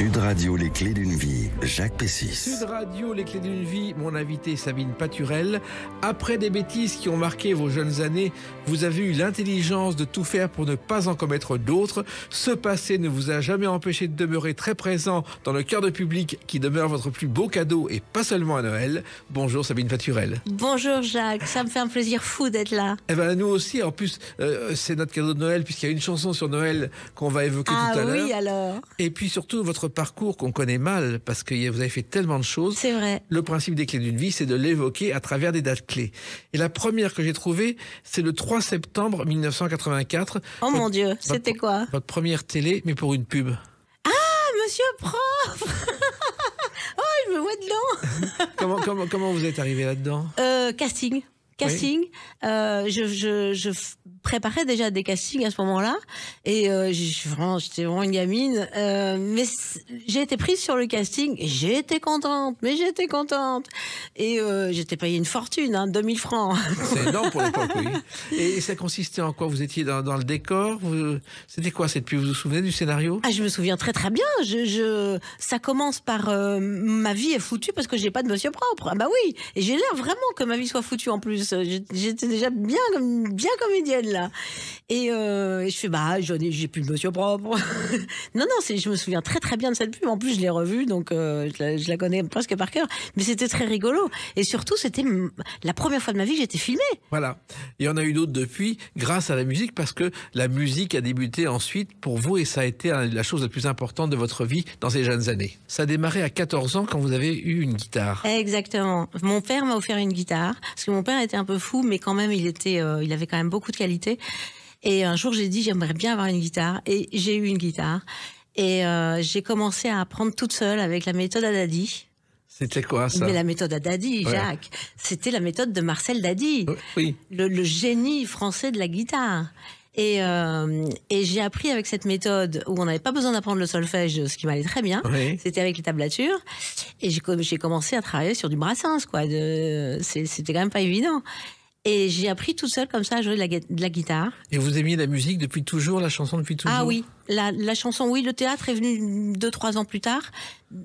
Sud Radio, les clés d'une vie, Jacques Pessis. Sud Radio, les clés d'une vie, mon invité Sabine Paturel. Après des bêtises qui ont marqué vos jeunes années, vous avez eu l'intelligence de tout faire pour ne pas en commettre d'autres. Ce passé ne vous a jamais empêché de demeurer très présent dans le cœur de public qui demeure votre plus beau cadeau et pas seulement à Noël. Bonjour Sabine Paturel. Bonjour Jacques, ça me fait un plaisir fou d'être là. Eh bien nous aussi, en plus, euh, c'est notre cadeau de Noël puisqu'il y a une chanson sur Noël qu'on va évoquer ah tout à l'heure. Ah oui alors. Et puis surtout votre parcours qu'on connaît mal parce que vous avez fait tellement de choses. C'est vrai. Le principe des clés d'une vie, c'est de l'évoquer à travers des dates clés. Et la première que j'ai trouvée, c'est le 3 septembre 1984. Oh mon Dieu, c'était quoi Votre première télé, mais pour une pub. Ah, monsieur prof Oh, il me vois dedans comment, comment, comment vous êtes arrivé là-dedans euh, Casting casting. Euh, je, préparais déjà des castings à ce moment-là. Et euh, vraiment, j'étais vraiment une gamine. Euh, mais j'ai été prise sur le casting et j'ai été contente. Mais j'étais contente. Et j'étais payée une fortune, 2000 hein, francs. C'est énorme pour l'époque, Et ça consistait en quoi Vous étiez dans, le décor vous... C'était quoi c'est depuis Vous vous souvenez du scénario ah, Je me souviens très très bien. Je, je... Ça commence par ma vie est foutue parce que j'ai pas de monsieur propre. Ah bah oui. Et j'ai l'air vraiment que ma vie soit foutue en plus. J'étais déjà bien, bien comédienne là. Et euh, je fais bah j'ai plus de monsieur propre. non non, je me souviens très très bien de cette pub. En plus je l'ai revue donc euh, je, la, connais presque par cœur. Mais c'était très rigolo et surtout c'était la première fois de ma vie que j'étais filmée. Voilà. Il y en a eu d'autres depuis grâce à la musique parce que la musique a débuté ensuite pour vous et ça a été la chose la plus importante de votre vie dans ces jeunes années. Ça a démarré à 14 ans quand vous avez eu une guitare. Exactement. Mon père m'a offert une guitare parce que mon père était un peu fou, mais quand même, il était, euh, il avait quand même beaucoup de qualités Et un jour, j'ai dit, j'aimerais bien avoir une guitare. Et j'ai eu une guitare. Et euh, j'ai commencé à apprendre toute seule avec la méthode daddy C'était quoi ça Mais la méthode daddy Jacques. C'était la méthode de Marcel daddy oui. le, génie français de la guitare. Euh, et, j'ai appris avec cette méthode où on n'avait pas besoin d'apprendre le solfège, ce qui m'allait très bien. C'était avec les tablatures. Et j'ai commencé à travailler sur du Brassens, quoi. C'était quand même pas évident. Et j'ai appris toute seule comme ça à jouer de la, guitare. Et vous aimiez la musique depuis toujours, la chanson depuis ah toujours Ah oui, la, chanson, oui, le théâtre est venu deux, trois ans plus tard,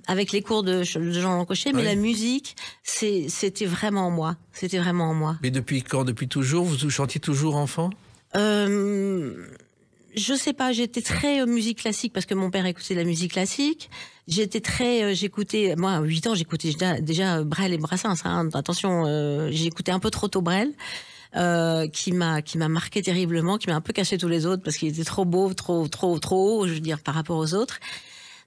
avec les cours de, Jean Lancochet, mais la musique, c'était vraiment en moi. C'était vraiment moi. Mais depuis quand Depuis toujours Vous chantiez toujours enfant euh, je sais pas, j'étais très euh, musique classique parce que mon père écoutait de la musique classique. J'étais très, euh, j'écoutais, moi à 8 ans j'écoutais déjà, Brel et Brassens. Hein, attention, j'écoutais un peu trop tôt Brel. qui m'a qui m'a marqué terriblement, qui m'a un peu caché tous les autres parce qu'il était trop beau, trop trop trop haut, je veux dire par rapport aux autres.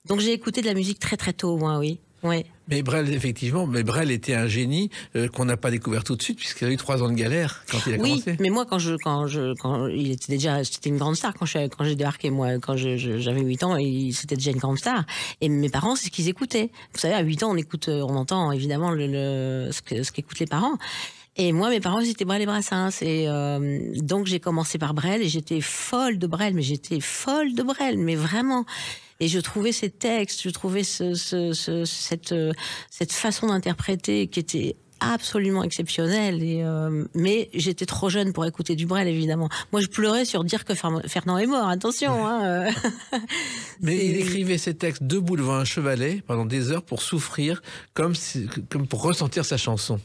Donc j'ai écouté de la musique très très tôt, moi, oui. Mais Brel, effectivement, mais Brel était un génie euh, qu'on n'a pas découvert tout de suite puisqu'il a eu trois ans de galère quand il a commencé. Oui, mais moi, quand je, quand je, quand il était déjà, c'était une grande star quand j'ai quand débarqué moi, quand j'avais 8 ans, il c'était déjà une grande star. Et mes parents, c'est ce qu'ils écoutaient. Vous savez, à 8 ans, on écoute, euh, on entend évidemment le, ce qu'écoutent les parents. Et moi, mes parents, c'était Brel et Brassens. Et hein. euh, donc, j'ai commencé par Brel et j'étais folle de Brel, mais j'étais folle de Brel, mais vraiment. Et je trouvais ces textes, je trouvais cette, euh, cette façon d'interpréter qui était absolument exceptionnelle. Et, euh, mais j'étais trop jeune pour écouter Dubrel, évidemment. Moi, je pleurais sur dire que Fernand est mort. Attention. Hein, euh. mais il écrivait ses textes debout devant un chevalet pendant des heures pour souffrir, comme, comme pour ressentir sa chanson.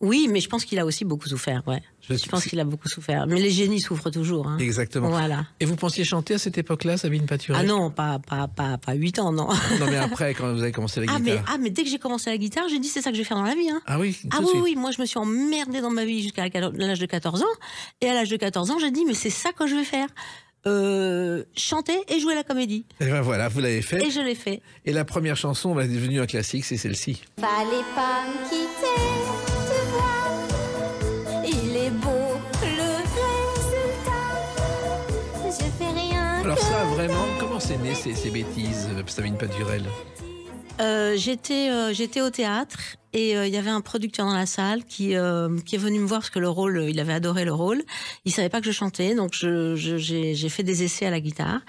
Oui, mais je pense qu'il a aussi beaucoup souffert. Ouais. Je, pense qu'il a beaucoup souffert. Mais les génies souffrent toujours. Hein. Exactement. Voilà. Et vous pensiez chanter à cette époque-là, Sabine Paturel Ah non, pas, pas, pas, pas 8 ans, non. non, mais après, quand vous avez commencé la ah, guitare. Mais, ah, mais dès que j'ai commencé la guitare, j'ai dit c'est ça que je vais faire dans la vie. Hein. Ah oui Ah oui, suite. oui, moi je me suis emmerdée dans ma vie jusqu'à l'âge de 14 ans. Et à l'âge de 14 ans, j'ai dit mais c'est ça que je vais faire. Euh, chanter et jouer la comédie. Et eh ben voilà, vous l'avez fait. Et je l'ai fait. Et la première chanson, elle bah, est devenue un classique, c'est celle-ci. pas quitter. vraiment, comment c'est né ces, bêtises, euh, Sabine Padurel euh, j'étais euh, j'étais au théâtre et il y avait un producteur dans la salle qui qui est venu me voir parce que le rôle il avait adoré le rôle il savait pas que je chantais donc j'ai fait des essais à la guitare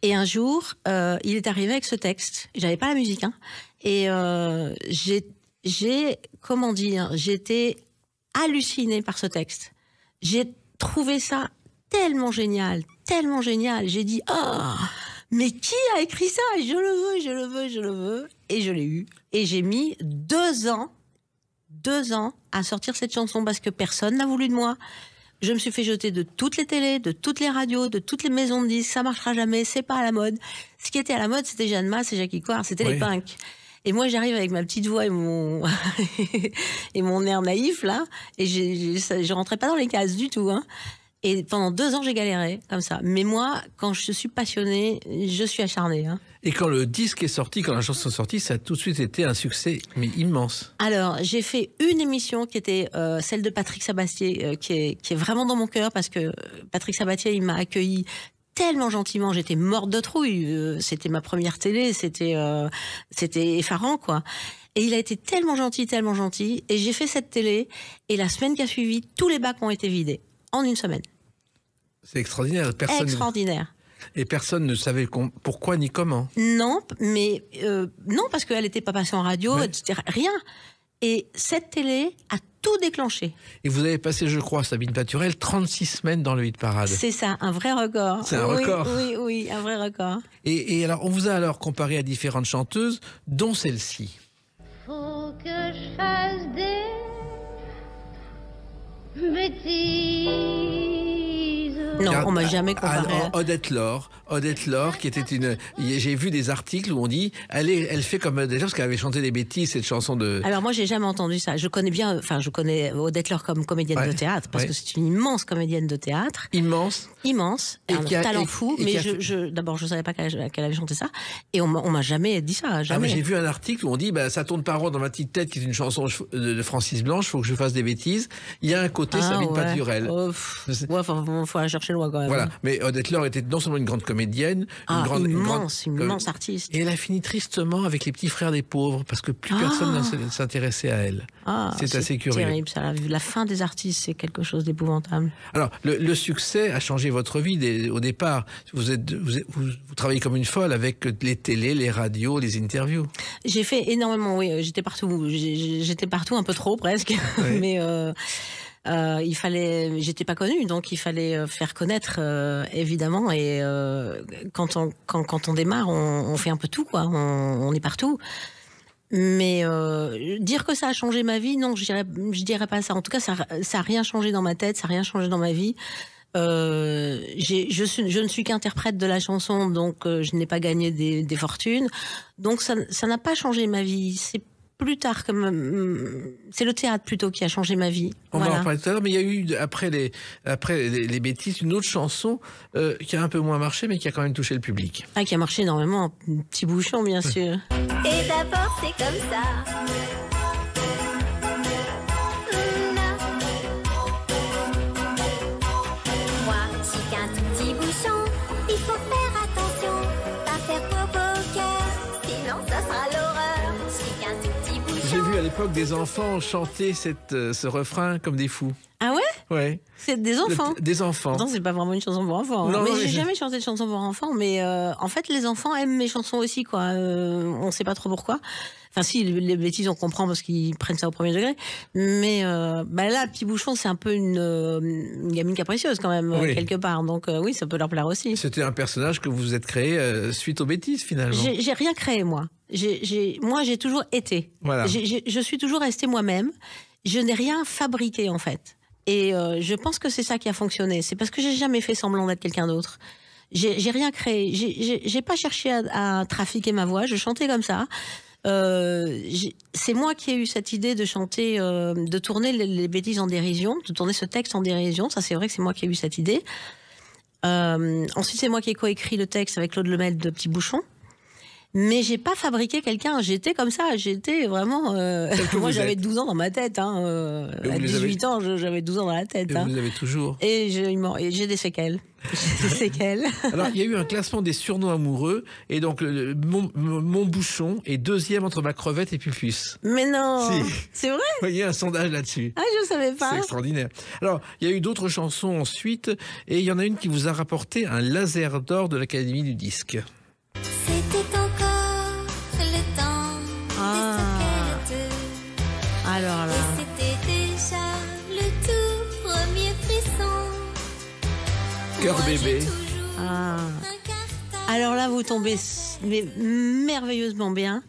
et un jour il est arrivé avec ce texte j'avais pas la musique hein, et j'ai j'ai comment dire j'étais hallucinée par ce texte j'ai trouvé ça tellement génial, tellement génial. J'ai dit, oh, mais qui a écrit ça Je le veux, je le veux, je le veux. Et je l'ai eu. Et j'ai mis deux ans, deux ans à sortir cette chanson parce que personne n'a voulu de moi. Je me suis fait jeter de toutes les télés, de toutes les radios, de toutes les maisons de disques. Ça marchera jamais, c'est pas à la mode. Ce qui était à la mode, c'était Jeanne Masse et Jackie Coir, c'était les punks. Et moi, j'arrive avec ma petite voix et mon, et mon air naïf, là, et je, rentrais pas dans les cases du tout. Hein. Et pendant deux ans, j'ai galéré comme ça. Mais moi, quand je suis passionnée, je suis acharnée. Hein. Et quand le disque est sorti, quand la chanson est sortie, ça a tout de suite été un succès, mais immense. Alors, j'ai fait une émission qui était euh, celle de Patrick Sabatier, euh, qui, est, vraiment dans mon cœur, parce que euh, Patrick Sabatier, il m'a accueilli tellement gentiment, j'étais morte de trouille. C'était ma première télé, c'était c'était effarant quoi. Et il a été tellement gentil, tellement gentil. Et j'ai fait cette télé. Et la semaine qui a suivi, tous les bacs ont été vidés en une semaine. C'est extraordinaire. Personne... Extraordinaire. Et personne ne savait pourquoi ni comment. Non, mais euh, non parce qu'elle n'était pas passée en radio, etc. Rien. Et cette télé a tout déclenché. Et vous avez passé, je crois, Sabine naturelle 36 semaines dans le hit parade. C'est ça, un vrai record. C'est un oui, record. Oui, oui, un vrai record. Et, alors, on vous a alors comparé à différentes chanteuses, dont celle-ci. Faut que je fasse des non, on m'a jamais comparé. Alors, Odette Laure, Odette Laure, qui était une. J'ai vu des articles où on dit elle, elle fait comme déjà parce qu'elle avait chanté des bêtises cette chanson de. Alors moi j'ai jamais entendu ça. Je connais bien, enfin je connais Odette Laure comme comédienne de théâtre parce que c'est une immense comédienne de théâtre. Immense. Immense. Et un talent fou. mais je, je d'abord je savais pas qu'elle avait chanté ça et on, m'a jamais dit ça. Ah, jamais. j'ai vu un article où on dit bah ça tourne par rond dans ma petite tête qui est une chanson de Francis Blanche. Faut que je fasse des bêtises. Il y a un côté ça ne ah, Paturel. Oh, ouais, faut, faut, aller chercher loin quand même. Voilà. Mais Odette Laure était non seulement une grande comédienne ah, une grande immense, immense artiste. Et elle a fini tristement avec les petits frères des pauvres parce que plus personne ah. ne s'intéressait à elle. Ah, c'est assez curieux. Terrible, la, fin des artistes, c'est quelque chose d'épouvantable. Alors le, succès a changé votre vie au départ. Vous, êtes, vous, travaillez comme une folle avec les télés, les radios, les interviews. J'ai fait énormément, oui. Euh, j'étais partout, j'étais partout un peu trop presque, mais. Euh, euh, il fallait, j'étais pas connue, donc il fallait euh, faire connaître euh, évidemment. Et quand on quand, on démarre, on, fait un peu tout quoi. On, est partout. Mais dire que ça a changé ma vie, non, je dirais, je dirais pas ça. En tout cas, ça, ça a rien changé dans ma tête, ça a rien changé dans ma vie. je, suis, je ne suis qu'interprète de la chanson, donc je n'ai pas gagné des, fortunes. Donc ça n'a pas changé ma vie. C'est plus tard euh, c'est le théâtre plutôt qui a changé ma vie. On va en parler tout à l'heure, mais il y a eu après les après les, bêtises une autre chanson euh, qui a un peu moins marché, mais qui a quand même touché le public. Ah, qui a marché énormément, petit bouchon bien sûr. Et d'abord c'est comme ça. l'époque des enfants chantaient cette, euh, ce refrain comme des fous. Ah ouais Ouais. C'est des enfants. des enfants. Non, c'est pas vraiment une chanson pour enfants. Hein. Non, mais, j'ai jamais chanté de chanson pour enfants, mais euh, en fait, les enfants aiment mes chansons aussi, quoi. Euh, on sait pas trop pourquoi. Enfin, si, les bêtises, on comprend parce qu'ils prennent ça au premier degré. Mais bah là, Petit Bouchon, c'est un peu une, gamine capricieuse, quand même, quelque part. Donc, oui, ça peut leur plaire aussi. C'était un personnage que vous vous êtes créé suite aux bêtises, finalement. J'ai rien créé, moi moi, j'ai toujours été. je suis toujours restée moi-même. Je n'ai rien fabriqué, en fait. Et euh, je pense que c'est ça qui a fonctionné. C'est parce que j'ai jamais fait semblant d'être quelqu'un d'autre. J'ai rien créé. J'ai pas cherché à, trafiquer ma voix. Je chantais comme ça. Euh, c'est moi qui ai eu cette idée de chanter, euh, de tourner les, les, bêtises en dérision, de tourner ce texte en dérision. Ça, c'est vrai que c'est moi qui ai eu cette idée. ensuite, c'est moi qui ai coécrit le texte avec Claude Lemel de Petit Bouchon mais j'ai pas fabriqué quelqu'un. J'étais comme ça, j'étais vraiment. Euh, moi, j'avais 12 ans dans ma tête. Hein, euh, à 18 ans, j'avais 12 ans dans la tête. Et Vous hein. avez toujours. Et j'ai des séquelles. des séquelles. Alors, il y a eu un classement des surnoms amoureux, et donc mon, bouchon est deuxième entre ma crevette et Pupus. Mais non, c'est vrai. Il y a un sondage là-dessus. Ah, je savais pas. C'est extraordinaire. Alors, il y a eu d'autres chansons ensuite, et il y en a une qui vous a rapporté un laser d'or de l'Académie du disque. Ah. Alors là, vous tombez merveilleusement bien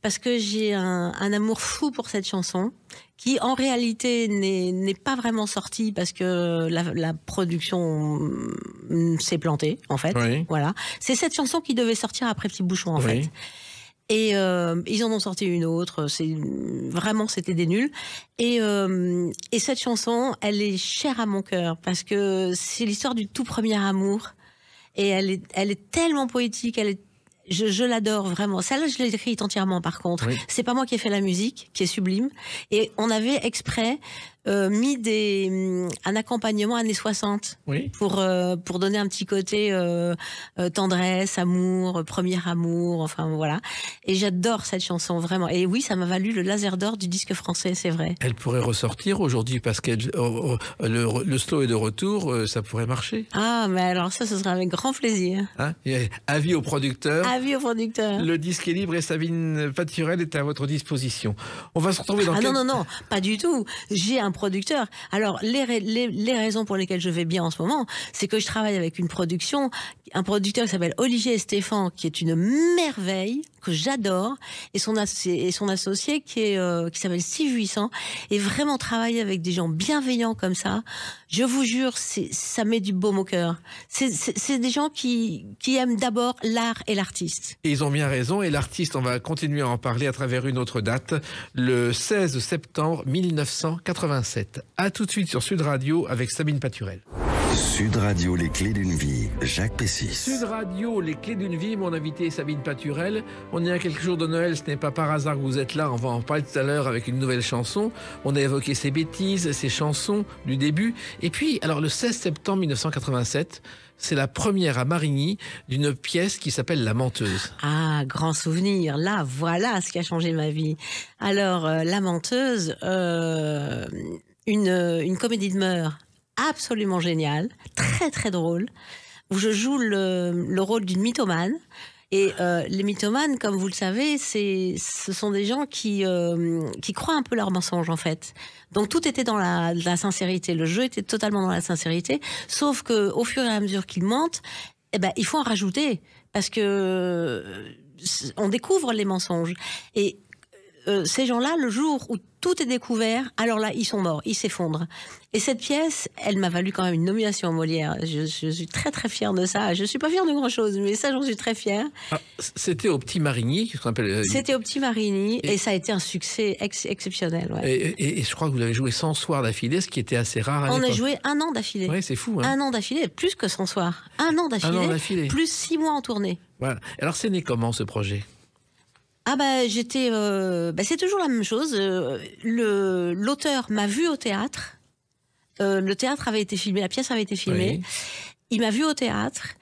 parce que j'ai un, amour fou pour cette chanson qui en réalité n'est pas vraiment sortie parce que la, production mm, s'est plantée en fait. Voilà, c'est cette chanson qui devait sortir après Petit Bouchon en fait. Et euh, ils en ont sorti une autre. C'est vraiment c'était des nuls. Euh, et, cette chanson, elle est chère à mon cœur parce que c'est l'histoire du tout premier amour. Et elle est, elle est tellement poétique. Elle je, l'adore vraiment. Celle-là, je l'ai écrite entièrement, par contre. C'est pas moi qui ai fait la musique, qui est sublime. Et on avait exprès euh, mis des, mm, un accompagnement années 60 oui. pour, euh, pour donner un petit côté euh, tendresse, amour, premier amour, enfin voilà. Et j'adore cette chanson vraiment. Et oui, ça m'a valu le laser d'or du disque français, c'est vrai. Elle pourrait ressortir aujourd'hui parce que oh, oh, le, slow est de retour, ça pourrait marcher. Ah, mais alors ça, ce sera avec grand plaisir. Hein, avis au producteur. Avis au producteur. Le disque est libre et Sabine Paturel est à votre disposition. On va se retrouver dans. Ah non, non, non, pas du tout. J'ai un producteur. Alors, les, les, raisons pour lesquelles je vais bien en ce moment, c'est que je travaille avec une production, un producteur qui s'appelle Olivier Stéphane, qui est une merveille, que j'adore, et son, et son associé qui est euh, qui s'appelle Steve et vraiment travailler avec des gens bienveillants comme ça, je vous jure, ça met du baume au cœur. C'est des gens qui, qui aiment d'abord l'art et l'artiste. Et ils ont bien raison, et l'artiste, on va continuer à en parler à travers une autre date, le 16 septembre 1980. A tout de suite sur Sud Radio avec Sabine Paturel. Sud Radio, les clés d'une vie, Jacques Pessis. Sud Radio, les clés d'une vie, mon invité Sabine Paturel. On est à quelques jours de Noël, ce n'est pas par hasard que vous êtes là, on va en parler tout à l'heure avec une nouvelle chanson. On a évoqué ses bêtises, ses chansons du début. Et puis, alors le 16 septembre 1987, c'est la première à Marigny d'une pièce qui s'appelle La Menteuse. Ah, grand souvenir. Là, voilà ce qui a changé ma vie. Alors, euh, La Menteuse, euh, une, euh, une, comédie de mœurs absolument géniale, très très drôle, où je joue le, le rôle d'une mythomane. Et euh, les mythomanes, comme vous le savez, ce sont des gens qui, euh, qui croient un peu leurs mensonges, en fait. Donc tout était dans la, sincérité. Le jeu était totalement dans la sincérité. Sauf qu'au fur et à mesure qu'ils mentent, eh ben, il faut en rajouter. Parce que euh, on découvre les mensonges. Et euh, ces gens-là, le jour où tout est découvert, alors là, ils sont morts, ils s'effondrent. Et cette pièce, elle m'a valu quand même une nomination en Molière. Je, suis très très fière de ça. Je ne suis pas fier de grand-chose, mais ça, j'en suis très fier ah, c'était au Petit Marigny, appelle euh, C'était au Petit Marigny, et... ça a été un succès exceptionnel. Et, je crois que vous avez joué 100 soirs d'affilée, ce qui était assez rare. À On a joué un an d'affilée. Oui, c'est fou. Hein. Un an d'affilée, plus que 100 soirs. Un an d'affilée, plus six mois en tournée. Alors, c'est né comment ce projet ah bah j'étais, euh, bah, c'est toujours la même chose. Euh, le l'auteur m'a vu au théâtre. Euh, le théâtre avait été filmé, la pièce avait été filmée. Il m'a vu au théâtre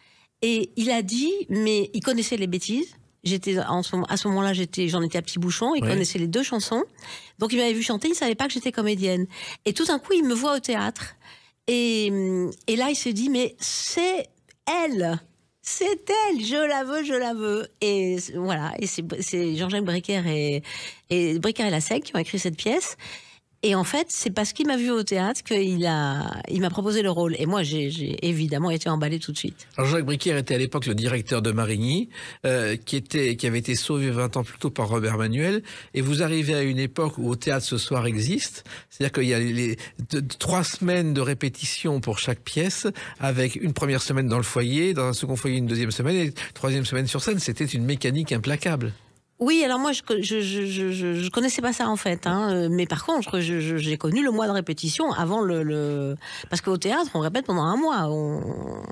et il a dit, mais il connaissait les bêtises. J'étais à ce moment-là, j'en étais à petit bouchon. Il connaissait les deux chansons, donc il m'avait vu chanter. Il ne savait pas que j'étais comédienne. Et tout d'un coup, il me voit au théâtre et, et là, il se dit, mais c'est elle c'est elle, je la veux, je la veux. Et voilà, et c'est Jean-Jacques Bricard et, et et la Sec qui ont écrit cette pièce. Et en fait, c'est parce qu'il m'a vu au théâtre qu'il a, il m'a proposé le rôle. Et moi, j'ai évidemment été emballée tout de suite. Alors Jacques Briquier était à l'époque le directeur de Marigny, euh, qui était, qui avait été sauvé 20 ans plus tôt par Robert Manuel. Et vous arrivez à une époque où au théâtre ce soir existe, c'est-à-dire qu'il y a les, trois semaines de répétition pour chaque pièce, avec une première semaine dans le foyer, dans un second foyer une deuxième semaine et une troisième semaine sur scène. C'était une mécanique implacable. Oui, alors moi, je je, je, je, je, connaissais pas ça en fait. Hein. Euh, mais par contre, j'ai connu le mois de répétition avant le. le... Parce qu'au théâtre, on répète pendant un mois. On,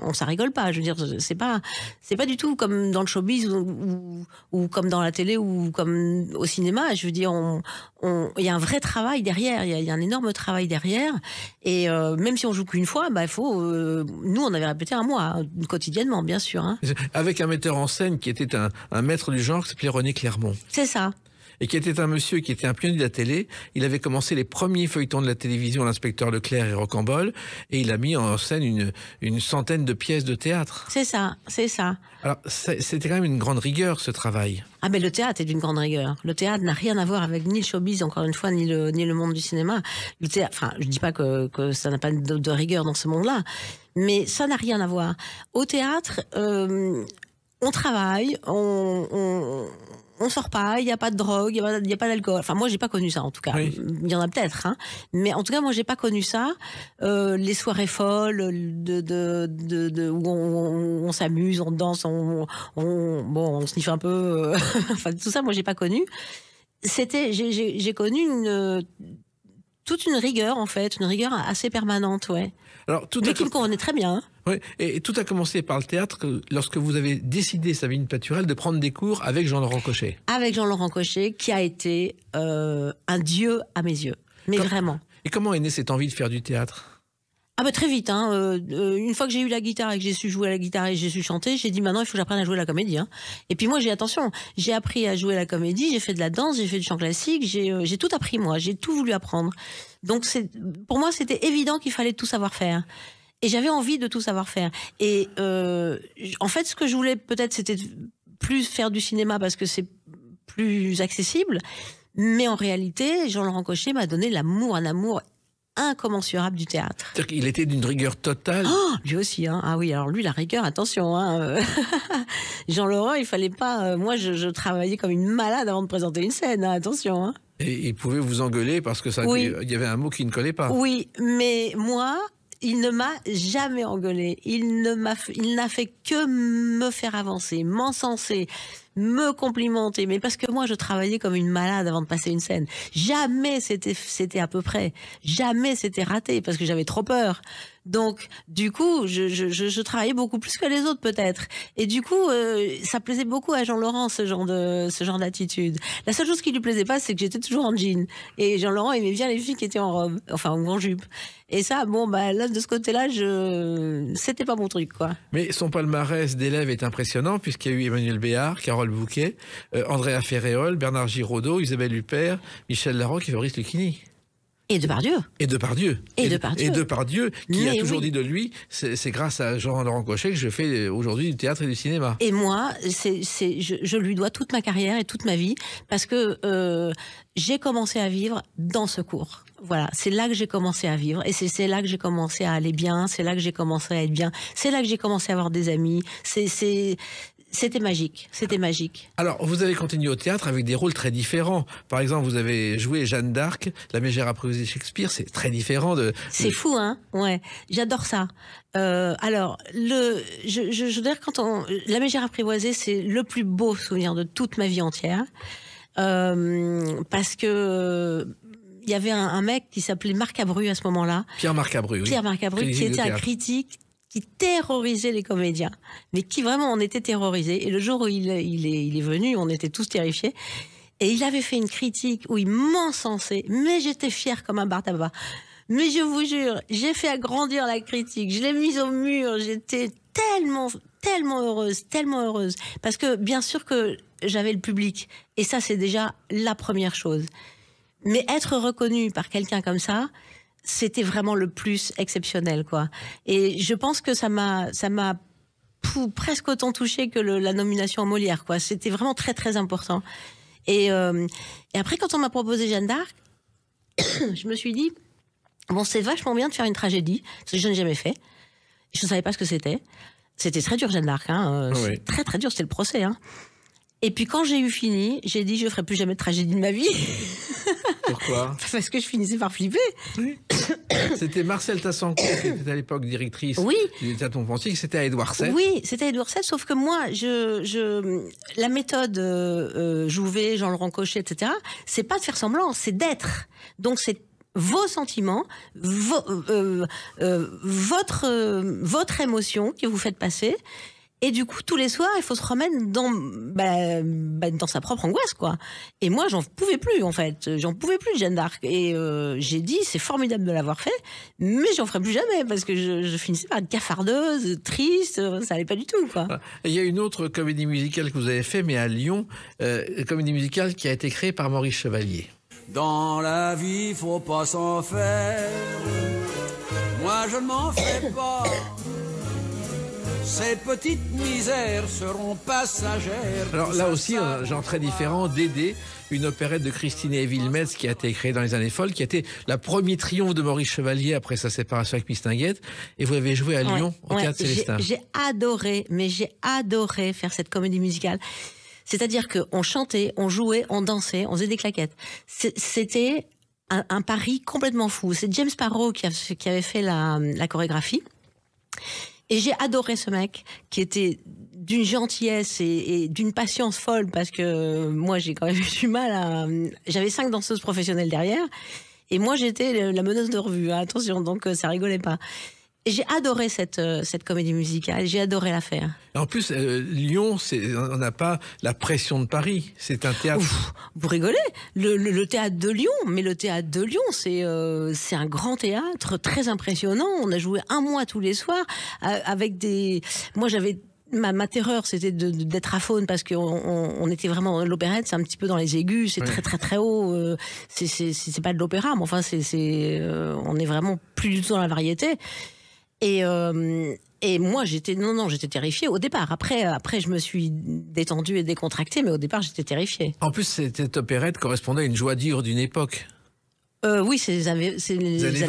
on ça rigole pas. Je veux dire, c'est pas, c'est pas du tout comme dans le showbiz ou, ou, comme dans la télé ou comme au cinéma. Je veux dire, il on, il y a un vrai travail derrière. Il y, a un énorme travail derrière. Et euh, même si on joue qu'une fois, bah, faut. Euh, nous, on avait répété un mois hein, quotidiennement, bien sûr. Hein. Avec un metteur en scène qui était un, un maître du genre, qui s'appelait René Clair c'est ça et qui était un monsieur qui était un pionnier de la télé. Il avait commencé les premiers feuilletons de la télévision, l'inspecteur Leclerc et Rocambole, et il a mis en scène une, une centaine de pièces de théâtre. C'est ça, c'est ça. Alors, c'était quand même une grande rigueur, ce travail. Ah mais le théâtre est d'une grande rigueur. Le théâtre n'a rien à voir avec ni le showbiz, encore une fois, ni le, ni le monde du cinéma. Le théâtre, enfin, je ne dis pas que, ça n'a pas de, rigueur dans ce monde-là, mais ça n'a rien à voir. Au théâtre, euh, on travaille, on on sort pas, il n'y a pas de drogue, il n'y a, pas d'alcool. Enfin, moi, j'ai pas connu ça, en tout cas. Il y en a peut-être, hein. Mais en tout cas, moi, j'ai pas connu ça. Euh, les soirées folles de, de, de, où on, s'amuse, on danse, on, on, bon, on sniffe un peu. Euh, enfin, tout ça, moi, j'ai pas connu. C'était, j'ai connu une, toute une rigueur, en fait, une rigueur assez permanente, ouais. Alors, tout Mais qui me convenait très bien. Hein et tout a commencé par le théâtre euh, lorsque vous avez décidé, Sabine Paturel, de prendre des cours avec Jean-Laurent Cochet. Avec Jean-Laurent Cochet, qui a été euh, un dieu à mes yeux, mais vraiment. Et comment est née cette envie de faire du théâtre ah bah très vite, hein, euh, une fois que j'ai eu la guitare et que j'ai su jouer à la guitare et que j'ai su chanter, j'ai dit maintenant il faut que j'apprenne à jouer à la comédie. Hein. Et puis moi j'ai attention, j'ai appris à jouer à la comédie, j'ai fait de la danse, j'ai fait du chant classique, j'ai tout appris moi, j'ai tout voulu apprendre. Donc pour moi c'était évident qu'il fallait tout savoir faire. Et j'avais envie de tout savoir faire. Et euh, en fait, ce que je voulais peut-être, c'était plus faire du cinéma parce que c'est plus accessible. Mais en réalité, Jean-Laurent Cochet m'a donné l'amour, un amour incommensurable du théâtre. C'est-à-dire qu'il était d'une rigueur totale. Oh, lui aussi, hein. Ah oui, alors lui, la rigueur, attention. Hein. Euh, Jean-Laurent, il fallait pas. Euh, moi, je, travaillais comme une malade avant de présenter une scène. Hein, attention. Hein. Et il pouvait vous engueuler parce que ça, il y avait un mot qui ne collait pas. Oui, mais moi, il ne m'a jamais engueulé. Il ne m'a, il n'a fait que me faire avancer, m'encenser me complimenter, mais parce que moi, je travaillais comme une malade avant de passer une scène. Jamais c'était, à peu près. Jamais c'était raté parce que j'avais trop peur. Donc, du coup, je, travaillais beaucoup plus que les autres peut-être. Et du coup, euh, ça plaisait beaucoup à Jean-Laurent ce genre d'attitude. La seule chose qui lui plaisait pas, c'est que j'étais toujours en jean. Et Jean-Laurent aimait bien les filles qui étaient en robe, enfin en grand jupe. Et ça, bon, bah là, de ce côté-là, je c'était pas mon truc, quoi. Mais son palmarès d'élève est impressionnant puisqu'il y a eu Emmanuel Béard, Carole Bouquet, euh, Andréa Ferréol, Bernard Giraudot, Isabelle Huppert, Michel Larocque et Fabrice Lucchini. Et de Dieu Et de Dieu Et Dieu. Et Dieu qui a toujours dit de lui, c'est grâce à Jean-Laurent Cochet que je fais euh, aujourd'hui du théâtre et du cinéma. Et moi, c'est je, lui dois toute ma carrière et toute ma vie, parce que euh, j'ai commencé à vivre dans ce cours. Voilà, c'est là que j'ai commencé à vivre, et c'est là que j'ai commencé à aller bien, c'est là que j'ai commencé à être bien, c'est là que j'ai commencé à avoir des amis. C'est c'était magique, c'était magique. Alors, vous avez continué au théâtre avec des rôles très différents. Par exemple, vous avez joué Jeanne d'Arc, la mégère apprivoisée, Shakespeare, c'est très différent de... C'est fou, hein Ouais, j'adore ça. Euh, alors, le, je, veux dire, quand on, la mégère apprivoisée, c'est le plus beau souvenir de toute ma vie entière. Euh, parce que il y avait un, mec qui s'appelait Marc Abru à ce moment-là. Pierre Marc Abru, Pierre Marc Abru, qui était un critique qui terrorisait les comédiens, mais qui vraiment on était terrorisés. Et le jour où il, est, venu, on était tous terrifiés. Et il avait fait une critique où il m'encensait, mais j'étais fière comme un bar tabac. Mais je vous jure, j'ai fait agrandir la critique, je l'ai mise au mur, j'étais tellement, tellement heureuse, tellement heureuse. Parce que bien sûr que j'avais le public, et ça c'est déjà la première chose. Mais être reconnue par quelqu'un comme ça, c'était vraiment le plus exceptionnel, quoi. Et je pense que ça m'a, ça m'a presque autant touché que la nomination en Molière, quoi. C'était vraiment très, très important. Et, euh, après, quand on m'a proposé Jeanne d'Arc, je me suis dit, bon, c'est vachement bien de faire une tragédie, ce que je n'ai jamais fait. Je ne savais pas ce que c'était. C'était très dur, Jeanne d'Arc. Hein. Euh, ah très, très dur, c'était le procès. Hein. Et puis quand j'ai eu fini, j'ai dit je ferai plus jamais de tragédie de ma vie. Pourquoi Parce que je finissais par flipper. Oui. C'était Marcel Tassanco qui était à l'époque directrice oui. du ton Montpensier, c'était à Edouard Oui, c'était à Edouard sauf que moi, je, je la méthode euh, euh, Jouvet, Jean-Laurent Cochet, etc., c'est pas de faire semblant, c'est d'être. Donc c'est vos sentiments, euh, votre, votre émotion que vous faites passer, et du coup, tous les soirs, il faut se remettre dans, bah, bah, dans sa propre angoisse, quoi. Et moi, j'en pouvais plus, en fait. J'en pouvais plus de Jeanne d'Arc. Et euh, j'ai dit, c'est formidable de l'avoir fait, mais j'en ferai plus jamais, parce que je, finissais par être cafardeuse, triste, ça allait pas du tout, quoi. Ah, il y a une autre comédie musicale que vous avez fait, mais à Lyon, euh, comédie musicale qui a été créée par Maurice Chevalier. Dans la vie, faut pas s'en faire. Moi, je ne m'en fais pas. Ces petites misères seront passagères. Alors là aussi, un euh, genre très différent, Dédé, une opérette de Christine et Metz qui a été créée dans les années folles, qui a été la premier triomphe de Maurice Chevalier après sa séparation avec Mistinguette. Et vous avez joué à Lyon au Théâtre Célestin. J'ai adoré, mais j'ai adoré faire cette comédie musicale. C'est-à-dire qu'on chantait, on jouait, on dansait, on faisait des claquettes. C'était un, pari complètement fou. C'est James Parrow qui, avait fait la chorégraphie. Et j'ai adoré ce mec qui était d'une gentillesse et, d'une patience folle parce que euh, moi j'ai quand même eu du mal à. Euh, j'avais cinq danseuses professionnelles derrière et moi j'étais la meneuse de revue. Hein, attention, donc euh, ça rigolait pas j'ai adoré cette, euh, cette comédie musicale, j'ai adoré la faire. En plus, euh, Lyon, on n'a pas la pression de Paris, c'est un théâtre. vous rigolez le, théâtre de Lyon, mais le théâtre de Lyon, c'est euh, c'est un grand théâtre très impressionnant. On a joué un mois tous les soirs avec des. Moi, j'avais Ma, terreur, c'était d'être à faune parce qu'on on était vraiment l'opérette, c'est un petit peu dans les aigus, c'est très très très haut. Euh, c'est pas de l'opéra, mais enfin, c'est on est vraiment plus du tout dans la variété. Et, euh, et moi, j'étais non, non, j'étais terrifiée au départ. Après, après, je me suis détendue et décontractée, mais au départ, j'étais terrifiée. En plus, cette opérette correspondait à une joie dure d'une époque. Euh, oui, c'est les, années, 20, c'est les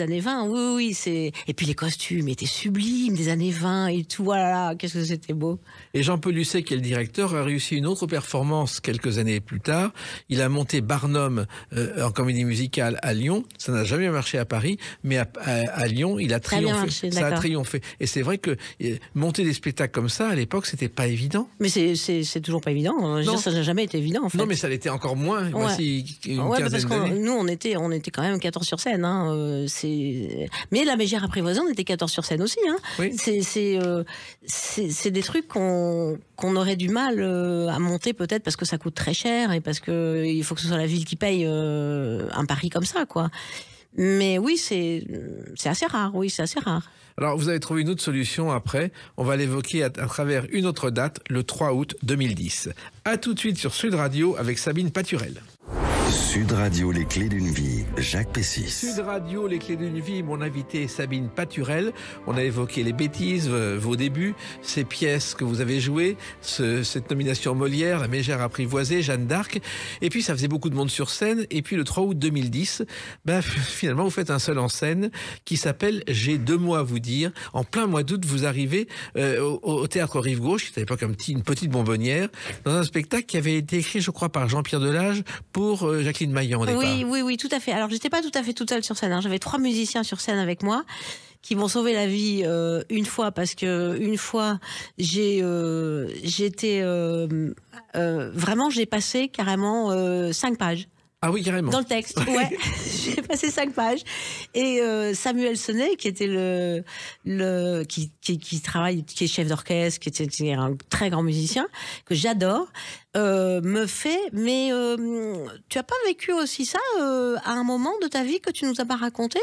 années 20. Hein, oui, oui, c'est et puis les costumes étaient sublimes des années 20 et tout. Voilà, oh qu'est-ce que c'était beau. Et Jean Lucet, qui est le directeur, a réussi une autre performance quelques années plus tard. Il a monté Barnum euh, en comédie musicale à Lyon. Ça n'a jamais marché à Paris, mais à, Lyon, il a triomphé. ça a triomphé. Et c'est vrai que euh, monter des spectacles comme ça à l'époque, c'était pas évident. Mais c'est toujours pas évident. Hein. ça n'a jamais été évident. En fait. Non, mais ça l'était encore moins. une on était, on était quand même 14 sur scène. Hein, euh, mais la mégère apprivoisée, on était 14 sur scène aussi. Hein. Euh, c'est, des trucs qu'on, aurait du mal euh, à monter peut-être parce que ça coûte très cher et parce qu'il faut que ce soit la ville qui paye un pari comme ça. quoi. Mais oui, c'est, assez rare. Oui, c'est assez rare. Alors, vous avez trouvé une autre solution après. On va l'évoquer à, travers une autre date, le 3 août 2010. À tout de suite sur Sud Radio avec Sabine Paturel. Sud Radio, les clés d'une vie, Jacques Pessis. Sud Radio, les clés d'une vie, mon invité Sabine Paturel. On a évoqué les bêtises, euh, vos débuts, ces pièces que vous avez jouées, cette nomination Molière, la mégère apprivoisée, Jeanne d'Arc. Et puis, ça faisait beaucoup de monde sur scène. Et puis, le 3 août 2010, ben, finalement, vous faites un seul en scène qui s'appelle J'ai deux mois à vous dire. En plein mois d'août, vous arrivez euh, au, au, théâtre Rive Gauche, qui à l'époque une petite bonbonnière, dans un spectacle qui avait été écrit, je crois, par Jean-Pierre Delage pour euh, Jacques oui, oui, oui, tout à fait. Alors, j'étais pas tout à fait toute seule sur scène. Hein. J'avais trois musiciens sur scène avec moi qui m'ont sauvé la vie euh, une fois parce que une fois j'ai euh, j'étais euh, vraiment j'ai passé carrément cinq pages ah oui, carrément. Dans le texte, ouais. J'ai passé cinq pages. Et euh, Samuel Sonnet, qui était le, le qui, travaille, qui est chef d'orchestre, qui est un très grand musicien que j'adore, euh, me fait. Mais euh, tu n'as pas vécu aussi ça à un moment de ta vie que tu nous as pas raconté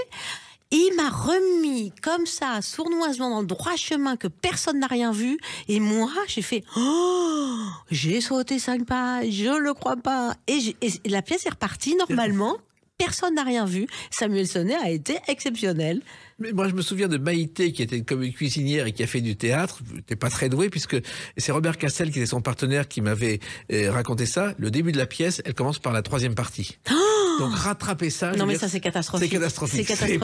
et il m'a remis comme ça, sournoisement, dans le droit chemin que personne n'a rien vu. Et moi, j'ai fait Oh J'ai sauté cinq pas, je le crois pas. Et, la pièce est repartie normalement. Personne n'a rien vu. Samuel Sonnet a été exceptionnel. Mais moi, je me souviens de Maïté, qui était comme une cuisinière et qui a fait du théâtre. T'es pas très doué, puisque c'est Robert Castel, qui était son partenaire, qui m'avait euh, raconté ça. Le début de la pièce, elle commence par la troisième partie. Oh donc rattraper ça. Non mais ça c'est catastrophique. C'est catastrophique. C'est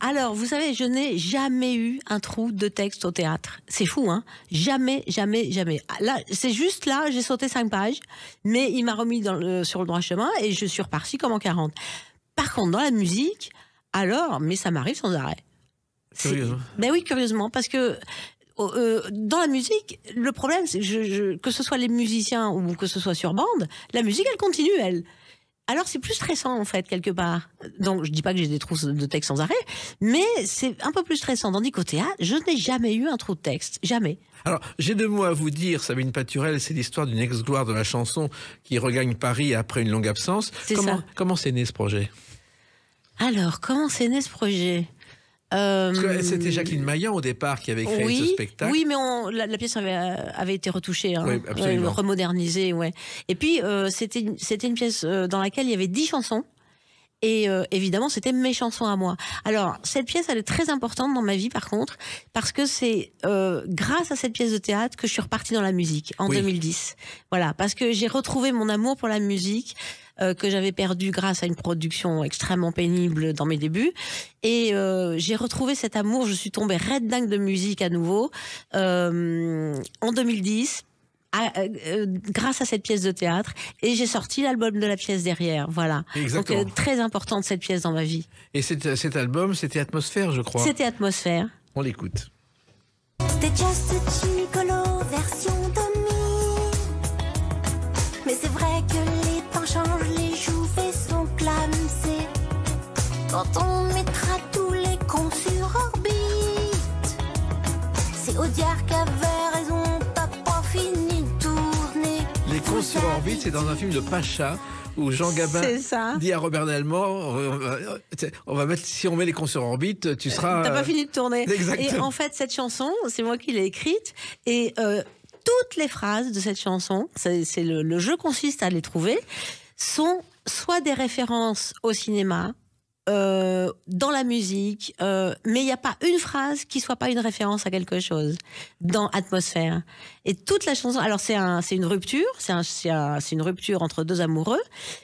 Alors vous savez, je n'ai jamais eu un trou de texte au théâtre. C'est fou, hein Jamais, jamais, jamais. Ah, là, c'est juste là, j'ai sauté cinq pages, mais il m'a remis sur le droit chemin et je suis reparti comme en 40. Par contre, dans la musique, alors, mais ça m'arrive sans arrêt. Curieusement. Ben oui, curieusement, parce que euh, euh, dans la musique, le problème, c'est que ce soit les musiciens ou que ce soit sur bande, la musique, elle continue, elle alors c'est plus stressant en fait quelque part. Donc je dis pas que j'ai des trous de texte sans arrêt, mais c'est un peu plus stressant. Dans Dicotéa, je n'ai jamais eu un trou de texte, jamais. Alors j'ai deux mots à vous dire, Sabine Paturel, c'est l'histoire d'une ex-gloire de la chanson qui regagne Paris après une longue absence. Comment, ça. comment c'est né ce projet Alors comment c'est né ce projet euh, c'était Jacqueline Maillan au départ qui avait créé ce spectacle. Oui, mais la, pièce avait, été retouchée, hein. remodernisée. Ouais. Et puis, euh, c'était une pièce euh, dans laquelle il y avait dix chansons. Et évidemment, c'était mes chansons à moi. Alors, cette pièce, elle est très importante dans ma vie, par contre, parce que c'est grâce à cette pièce de théâtre que je suis repartie dans la musique en 2010. Voilà, parce que j'ai retrouvé mon amour pour la musique. Euh, que j'avais perdu grâce à une production extrêmement pénible dans mes débuts. Et euh, j'ai retrouvé cet amour. Je suis tombée red dingue de musique à nouveau euh, en 2010. grâce à cette pièce de théâtre et j'ai sorti l'album de la pièce derrière. Voilà. Donc très importante cette pièce dans ma vie. Et cet, cet album, c'était Atmosphère, je crois. C'était Atmosphère. On l'écoute. quand on mettra tous les cons sur orbite. C'est Audiard qui avait raison, t'as pas fini de tourner. Les cons sur orbite, c'est dans un film de Pacha où Jean Gabin dit à Robert Delmore euh, on va mettre si on met les cons sur orbite tu euh, seras t'as pas fini de tourner et en fait cette chanson c'est moi qui l'ai écrite et euh, toutes les phrases de cette chanson c'est le jeu consiste à les trouver sont soit des références au cinéma euh, dans la musique, euh, mais il n'y a pas une phrase qui soit pas une référence à quelque chose dans Atmosphère. Et toute la chanson, alors c'est un, une rupture, c'est un, une rupture entre deux amoureux,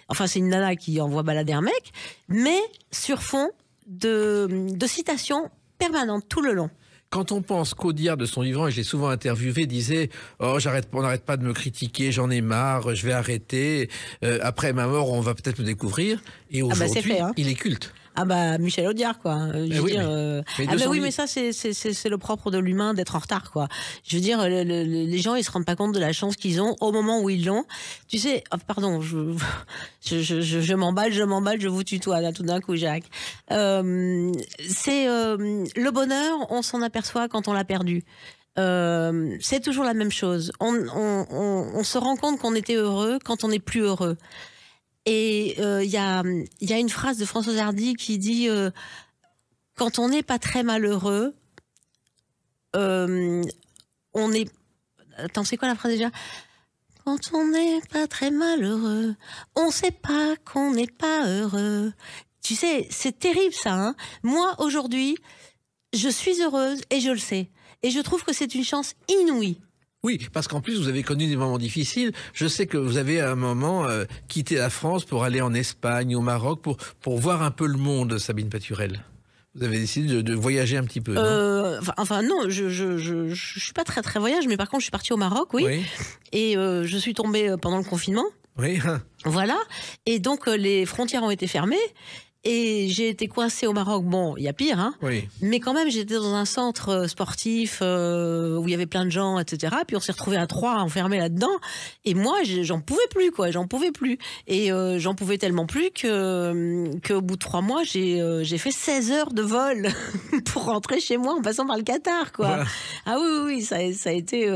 enfin c'est une nana qui envoie balader un mec, mais sur fond de, de citations permanentes tout le long. Quand on pense qu'Audiard, de son vivant, et je l'ai souvent interviewé, disait Oh, j'arrête, on n'arrête pas de me critiquer, j'en ai marre, je vais arrêter. Euh, après ma mort, on va peut-être me découvrir. Et ah bah, aujourd'hui, hein. il est culte. Ah bah Michel Audiard quoi. Je mais, euh, ah bah oui mais ça c'est le propre de l'humain d'être en retard quoi. Je veux dire les gens ils se rendent pas compte de la chance qu'ils ont au moment où ils l'ont. Tu sais, oh, pardon, je je m'emballe, je, m'emballe, je, vous tutoie là tout d'un coup Jacques. Euh, c'est euh, le bonheur, on s'en aperçoit quand on l'a perdu. c'est toujours la même chose. On, on se rend compte qu'on était heureux quand on n'est plus heureux. Et il euh, y, a, une phrase de François Hardy qui dit euh, Quand on n'est pas très malheureux, euh, on est. Attends, c'est quoi la phrase déjà Quand on n'est pas très malheureux, on ne sait pas qu'on n'est pas heureux. Tu sais, c'est terrible ça. Hein. Moi, aujourd'hui, je suis heureuse et je le sais. Et je trouve que c'est une chance inouïe. Oui, parce qu'en plus, vous avez connu des moments difficiles. Je sais que vous avez à un moment euh, quitté la France pour aller en Espagne, au Maroc, pour, pour voir un peu le monde, Sabine Paturel. Vous avez décidé de, voyager un petit peu. Euh, enfin, non, je ne suis pas très très voyage, mais par contre, je suis partie au Maroc, oui. Et euh, je suis tombée pendant le confinement. Oui. Hein. Voilà. Et donc, les frontières ont été fermées. Et j'ai été coincée au Maroc. Bon, il y a pire, hein oui. Mais quand même, j'étais dans un centre euh, sportif euh, où il y avait plein de gens, etc. Puis on s'est retrouvés à trois enfermés là-dedans. Et moi, j'en pouvais plus, quoi. J'en pouvais plus. Et euh, j'en pouvais tellement plus que qu'au bout de trois mois, j'ai fait 16 heures de vol pour rentrer chez moi en passant par le Qatar, quoi. Ah oui, oui, oui ça, ça, a été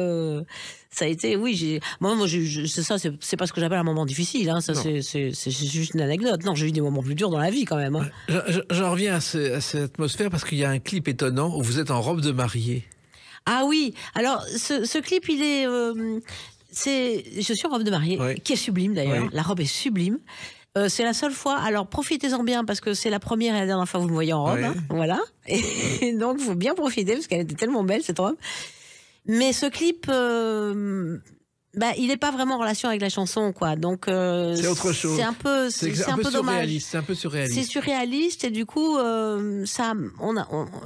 ça a été, oui, j'ai, moi, moi c'est ça, c'est, pas ce que j'appelle un moment difficile. Hein. ça, c'est, juste une anecdote. Non, j'ai eu des moments plus durs dans la vie quand même. Hein. J'en je, reviens à, cette atmosphère parce qu'il y a un clip étonnant où vous êtes en robe de mariée. Ah oui, alors ce, clip, il est. Euh, c'est, je suis en robe de mariée, qui est sublime d'ailleurs. La robe est sublime. Euh, c'est la seule fois. Alors profitez-en bien parce que c'est la première et la dernière fois que vous me voyez en robe. Hein. voilà. Et donc, faut bien profiter parce qu'elle était tellement belle cette robe. Mais ce clip, euh, bah, il n'est pas vraiment en relation avec la chanson, quoi. Donc euh, c'est autre chose. C'est un peu, c'est C'est surréaliste. C'est surréaliste et du coup, euh, ça, on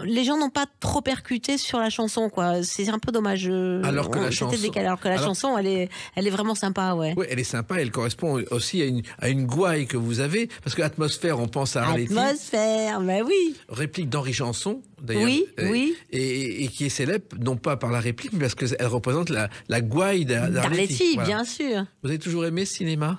les gens n'ont pas trop percuté sur la chanson, quoi. C'est un peu dommage. Alors que la chanson, elle est, elle est vraiment sympa, ouais. Oui, elle est sympa. Elle correspond aussi à une, à gouaille que vous avez, parce que l'atmosphère, on pense à Arletty. Atmosphère, bah oui. Réplique d'Henri Chanson. Oui, euh, oui. Et, qui est célèbre, non pas par la réplique, mais parce qu'elle représente la, la gouaille d'Arletty. bien sûr. Vous avez toujours aimé ce cinéma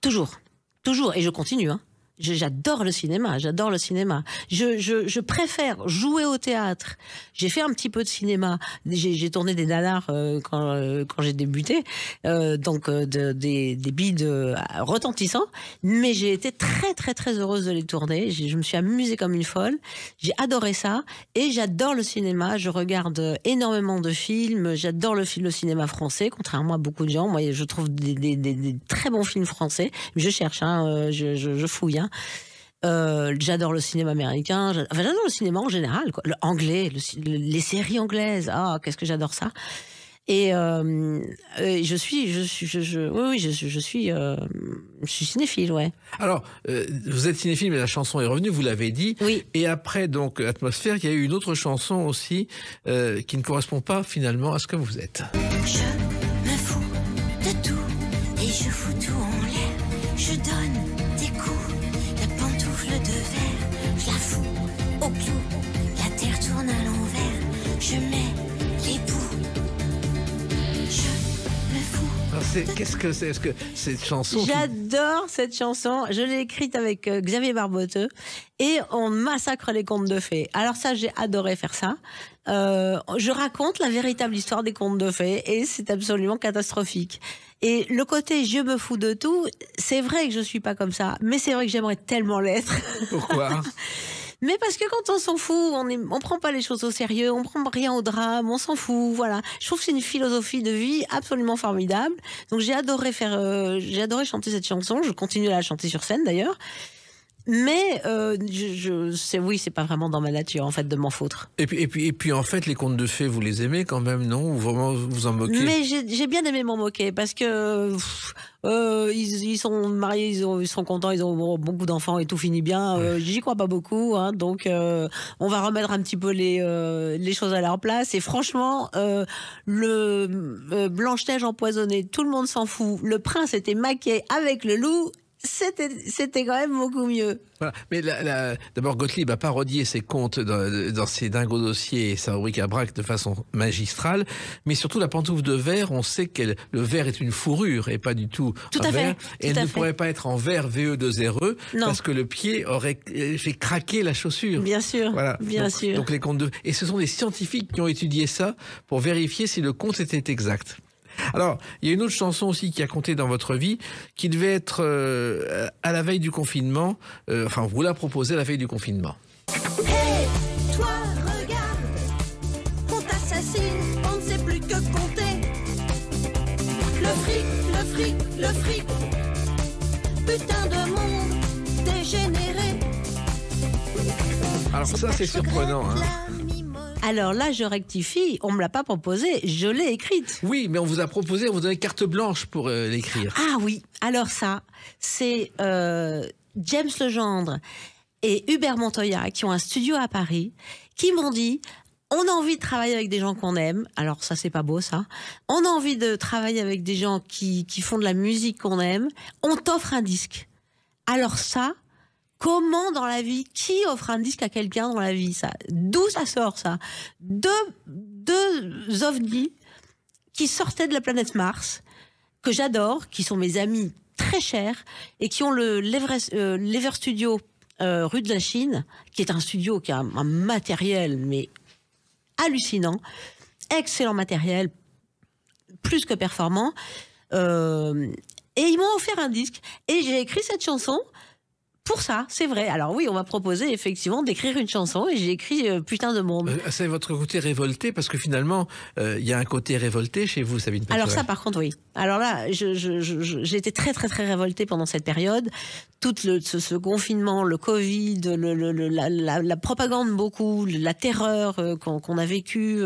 Toujours. Toujours. Et je continue. Hein. J'adore le cinéma, j'adore le cinéma. Je, préfère jouer au théâtre. J'ai fait un petit peu de cinéma. J'ai tourné des nanars euh, euh, quand, j'ai débuté, euh, donc de, des, des bides retentissants. Mais j'ai été très très très heureuse de les tourner. Je me suis amusée comme une folle. J'ai adoré ça et j'adore le cinéma. Je regarde énormément de films. J'adore le, le cinéma français, contrairement à beaucoup de gens. Moi, je trouve des, très bons films français. Je cherche, hein, je, fouille. Hein. Euh, j'adore le cinéma américain, j'adore le cinéma en général, quoi. anglais, les séries anglaises, ah, qu'est-ce que j'adore ça. Et, euh, je suis, je suis, je, oui, oui, je, je suis, euh, je suis cinéphile, ouais. Alors, vous êtes cinéphile, mais la chanson est revenue, vous l'avez dit. Oui. Et après, donc, Atmosphère, il y a eu une autre chanson aussi qui ne correspond pas finalement à ce que vous êtes. Qu'est-ce que c'est que cette chanson J'adore cette chanson. Je l'ai écrite avec euh, Xavier Barboteux et on massacre les contes de fées. Alors ça, j'ai adoré faire ça. Euh, je raconte la véritable histoire des contes de fées et c'est absolument catastrophique. Et le côté je me fous de tout, c'est vrai que je suis pas comme ça, mais c'est vrai que j'aimerais tellement l'être. Pourquoi Mais parce que quand on s'en fout, on ne prend pas les choses au sérieux, on prend rien au drame, on s'en fout. Voilà. Je trouve que c'est une philosophie de vie absolument formidable. Donc j'ai adoré faire, euh, j'ai adoré chanter cette chanson. Je continue à la chanter sur scène d'ailleurs. Mais euh, je, je oui, c'est pas vraiment dans ma nature en fait de m'en foutre. Et puis et puis et puis en fait les contes de fées vous les aimez quand même non Ou vraiment vous en moquez Mais j'ai bien aimé m'en moquer parce que euh, ils, sont mariés, ils, sont contents, ils ont beaucoup d'enfants et tout finit bien. Euh, j'y crois pas beaucoup, hein, donc euh, on va remettre un petit peu les les choses à leur place. Et franchement, le Blanche Neige empoisonné, tout le monde s'en fout. Le prince était maqué avec le loup c'était quand même beaucoup mieux. Mais d'abord, Gottlieb a parodié ses contes dans, ses dingos dossiers et sa rubrique à de façon magistrale. Mais surtout, la pantoufle de verre, on sait que le verre est une fourrure et pas du tout, tout à elle ne pourrait pas être en verre VE2RE e parce que le pied aurait euh, fait craquer la chaussure. Bien sûr. Bien sûr. Donc les contes Et ce sont des scientifiques qui ont étudié ça pour vérifier si le conte était exact. Alors, il y a une autre chanson aussi qui a compté dans votre vie, qui devait être euh, à la veille du confinement. Euh, enfin, vous la proposez à la veille du confinement. Hey, toi, regarde, on t'assassine, on ne sait plus que compter. Le fric, le fric, le fric. Putain de monde dégénéré. Alors ça, c'est surprenant. Hein. Alors là, je rectifie, on ne me l'a pas proposé, je l'ai écrite. Oui, mais on vous a proposé, on vous donnait carte blanche pour euh, l'écrire. Ah oui, alors ça, c'est euh, James Legendre et Hubert Montoya qui ont un studio à Paris, qui m'ont dit on a envie de travailler avec des gens qu'on aime. Alors ça, c'est pas beau, ça. On a envie de travailler avec des gens qui, qui font de la musique qu'on aime. On t'offre un disque. Alors ça, Comment dans la vie Qui offre un disque à quelqu'un dans la vie ça D'où ça sort ça deux, deux ovnis qui sortaient de la planète Mars, que j'adore, qui sont mes amis très chers et qui ont le euh, Lever, Studio euh, rue de la Chine, qui est un studio qui a un, matériel mais hallucinant, excellent matériel, plus que performant. Euh, et ils m'ont offert un disque. Et j'ai écrit cette chanson pour ça, c'est vrai. Alors oui, on m'a proposé effectivement d'écrire une chanson et j'ai écrit euh, Putain de monde. Euh, c'est votre côté révolté parce que finalement, euh, il y a un côté révolté chez vous, Sabine Alors ça, par contre, oui. Alors là, j'ai été très très très révoltée pendant cette période. Tout le, ce, confinement, le Covid, la, propagande beaucoup, la terreur qu'on a vécue,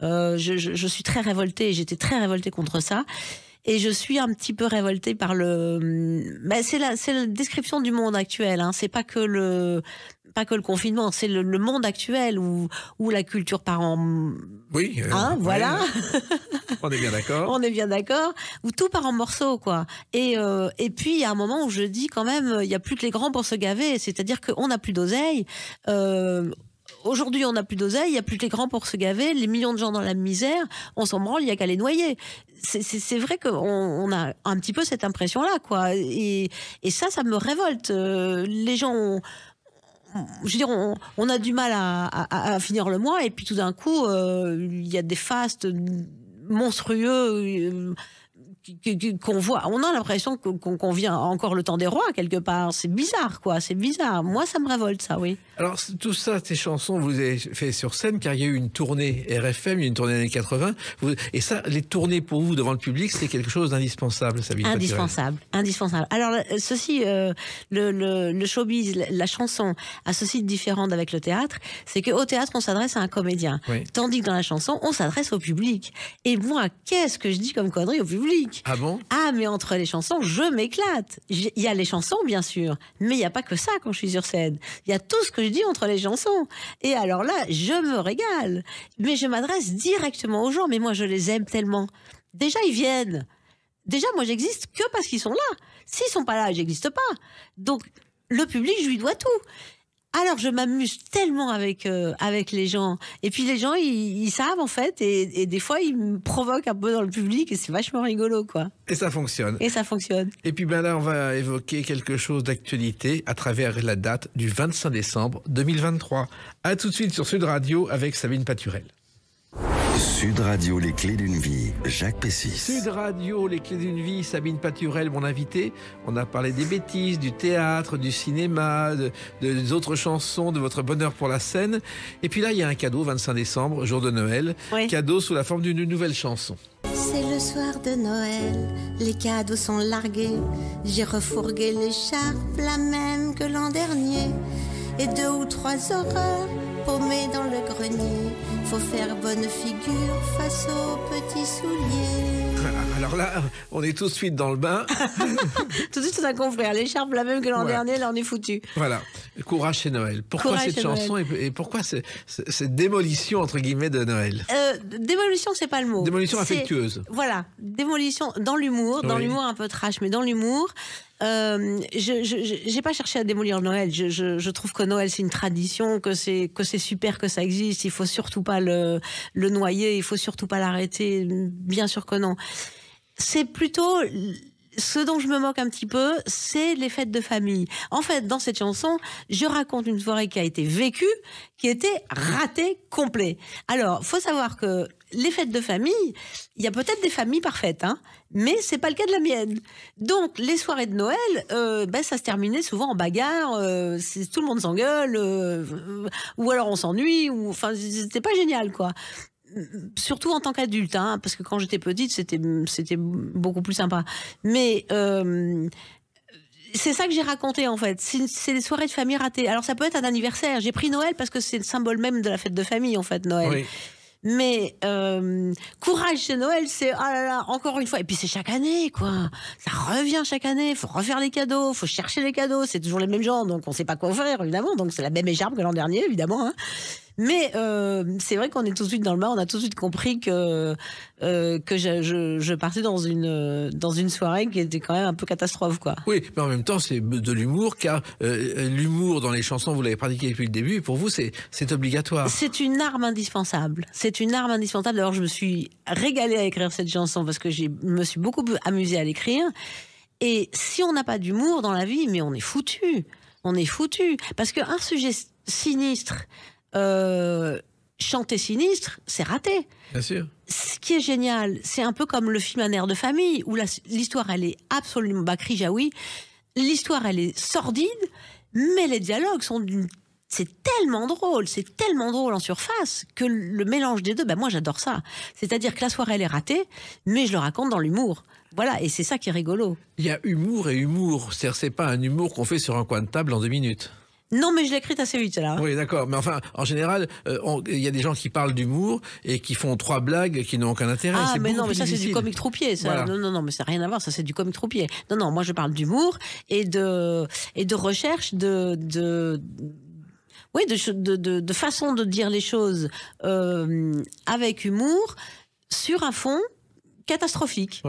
je, je suis très révoltée et j'étais très révoltée contre ça. Et je suis un petit peu révoltée par le. Ben, c'est la, c'est la description du monde actuel. Hein. C'est pas que le, pas que le confinement, c'est le, monde actuel où, où la culture part en. Oui. Euh, hein, voilà. on est bien d'accord. on est bien d'accord. Où tout part en morceaux, quoi. Et, euh, et puis, il y a un moment où je dis quand même, il n'y a plus que les grands pour se gaver. C'est-à-dire qu'on n'a plus d'oseille. Euh, aujourd'hui, on n'a plus d'oseille, il n'y a plus que les grands pour se gaver, les millions de gens dans la misère, on s'en branle, il n'y a qu'à les noyer. C'est vrai qu'on on a un petit peu cette impression-là, quoi. Et, et, ça, ça me révolte. Euh, les gens ont, je veux dire, on, on a du mal à, à, à, finir le mois, et puis tout d'un coup, euh, il y a des fastes monstrueux. Euh, qu'on voit. On a l'impression qu'on vient encore le temps des rois quelque part. C'est bizarre, quoi. C'est bizarre. Moi, ça me révolte, ça, oui. Alors tout ça, ces chansons, vous avez fait sur scène, car il y a eu une tournée RFM, une tournée années 80. et ça, les tournées pour vous devant le public, c'est quelque chose d'indispensable, ça. Indispensable, indispensable. Alors ceci, euh, le, showbiz, la chanson a ceci de différent avec le théâtre, c'est qu'au théâtre on s'adresse à un comédien, tandis que dans la chanson on s'adresse au public. Et moi, qu'est-ce que je dis comme connerie au public ah bon Ah, mais entre les chansons, je m'éclate. Il y a les chansons, bien sûr, mais il n'y a pas que ça quand je suis sur scène. Il y a tout ce que je dis entre les chansons. Et alors là, je me régale. Mais je m'adresse directement aux gens, mais moi, je les aime tellement. Déjà, ils viennent. Déjà, moi, j'existe que parce qu'ils sont là. S'ils sont pas là, j'existe pas. Donc, le public, je lui dois tout alors je m'amuse tellement avec euh, avec les gens. Et puis les gens, ils, savent en fait, et, des fois ils me provoquent un peu dans le public, et c'est vachement rigolo, quoi. Et ça fonctionne. Et ça fonctionne. Et puis ben là, on va évoquer quelque chose d'actualité à travers la date du 25 décembre 2023. À tout de suite sur Sud Radio avec Sabine Paturel. Sud Radio, les clés d'une vie, Jacques Pessis. Sud Radio, les clés d'une vie, Sabine Paturel, mon invité. On a parlé des bêtises, du théâtre, du cinéma, des autres chansons, de votre bonheur pour la scène. Et puis là, il y a un cadeau, 25 décembre, jour de Noël. Cadeau sous la forme d'une nouvelle chanson. C'est le soir de Noël, les cadeaux sont largués. J'ai refourgué l'écharpe, la même que l'an dernier. Et deux ou trois horreurs paumées dans le grenier faire bonne figure face aux petits souliers. Alors là, on est tout de suite dans le bain. tout de suite, on a compris. L'écharpe, la même que l'an dernier, là, on est foutu. Voilà. Courage chez Noël. Pourquoi cette chanson et pourquoi cette, cette démolition, entre guillemets, de Noël euh, Démolition, c'est pas le mot. Démolition affectueuse. Voilà. Démolition dans l'humour, dans l'humour un peu trash, mais dans l'humour. Euh, je n'ai pas cherché à démolir Noël. Je, trouve que Noël, c'est une tradition, que c'est super que ça existe. Il faut surtout pas le, le noyer, il faut surtout pas l'arrêter. Bien sûr que non. C'est plutôt ce dont je me moque un petit peu, c'est les fêtes de famille. En fait, dans cette chanson, je raconte une soirée qui a été vécue, qui était ratée complet. Alors, faut savoir que les fêtes de famille, il y a peut-être des familles parfaites, hein, mais c'est pas le cas de la mienne. Donc les soirées de Noël, euh, ben, ça se terminait souvent en bagarre, euh, tout le monde s'engueule, euh, ou alors on s'ennuie, ou enfin c'était pas génial quoi surtout en tant qu'adulte, hein, parce que quand j'étais petite, c'était, c'était beaucoup plus sympa. Mais c'est ça que j'ai raconté en fait. C'est les soirées de famille ratées. Alors ça peut être un anniversaire. J'ai pris Noël parce que c'est le symbole même de la fête de famille en fait, Noël. Oui. Mais euh, courage, chez Noël, c'est ah là là, encore une fois. Et puis c'est chaque année, quoi. Ça revient chaque année. Faut refaire les cadeaux, faut chercher les cadeaux. C'est toujours les mêmes gens, donc on sait pas quoi faire, évidemment. Donc c'est la même écharpe que l'an dernier, évidemment. Hein. Mais euh, c'est vrai qu'on est tout de suite dans le bas, on a tout de suite compris que, euh, que je, je, partais dans une, dans une soirée qui était quand même un peu catastrophe. Quoi. Oui, mais en même temps, c'est de l'humour, car euh, l'humour dans les chansons, vous l'avez pratiqué depuis le début, pour vous, c'est obligatoire. C'est une arme indispensable. C'est une arme indispensable. D'ailleurs, je me suis régalée à écrire cette chanson parce que je me suis beaucoup amusée à l'écrire. Et si on n'a pas d'humour dans la vie, mais on est foutu. On est foutu. Parce qu'un sujet sinistre, euh, chanter sinistre, c'est raté. Bien sûr. Ce qui est génial, c'est un peu comme le film Un air de famille, où l'histoire, elle est absolument. Bah, l'histoire, elle est sordide, mais les dialogues sont C'est tellement drôle, c'est tellement drôle en surface que le mélange des deux, ben moi j'adore ça. C'est-à-dire que la soirée elle est ratée, mais je le raconte dans l'humour. Voilà, et c'est ça qui est rigolo. Il y a humour et humour, cest c'est pas un humour qu'on fait sur un coin de table en deux minutes. Non, mais je l'ai écrite assez vite, là. Oui, d'accord. Mais enfin, en général, euh, il y a des gens qui parlent d'humour et qui font trois blagues qui n'ont aucun intérêt. Ah, mais non, mais ça, c'est du comique troupier. Non, non, non, mais ça n'a rien à voir. Ça, c'est du comique troupier. Non, non, moi, je parle d'humour et de, et de recherche de, oui, de, de, façon de dire les choses euh, avec humour sur un fond catastrophique.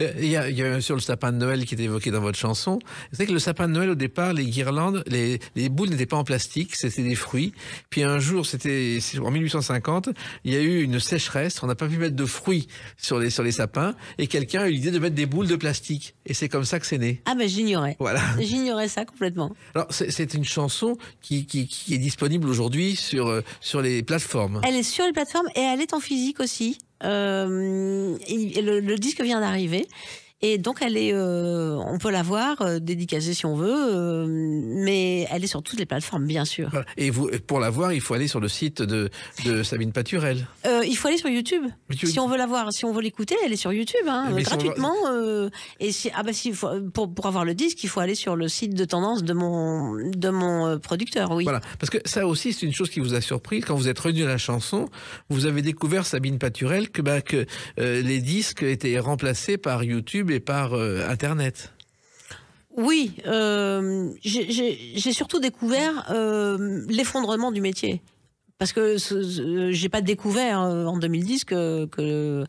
Euh, il y, a, il y a sur le sapin de Noël qui est évoqué dans votre chanson. C'est savez que le sapin de Noël, au départ, les guirlandes, les, boules n'étaient pas en plastique, c'était des fruits. Puis un jour, c'était en 1850, il y a eu une sécheresse, on n'a pas pu mettre de fruits sur les, sur les sapins, et quelqu'un a eu l'idée de mettre des boules de plastique. Et c'est comme ça que c'est né. Ah ben j'ignorais. Voilà. J'ignorais ça complètement. Alors c'est une chanson qui, qui, qui est disponible aujourd'hui sur, euh, sur les plateformes. Elle est sur les plateformes et elle est en physique aussi. Euh, le, disque vient d'arriver et donc, elle est, euh, on peut la voir euh, dédicacée si on veut, euh, mais elle est sur toutes les plateformes, bien sûr. Et vous, pour la voir, il faut aller sur le site de, Sabine Paturel. il faut aller sur YouTube. Si on veut la voir, si on veut l'écouter, elle est sur YouTube, hein, eh gratuitement. et si, ah bah si, pour, pour, avoir le disque, il faut aller sur le site de tendance de mon, de mon producteur, oui. Voilà, parce que ça aussi, c'est une chose qui vous a surpris. Quand vous êtes revenu à la chanson, vous avez découvert, Sabine Paturel, que, ben que les disques étaient remplacés par YouTube et par euh, Internet. Oui, euh, j'ai surtout découvert euh, l'effondrement du métier. Parce que j'ai pas découvert en 2010 que, que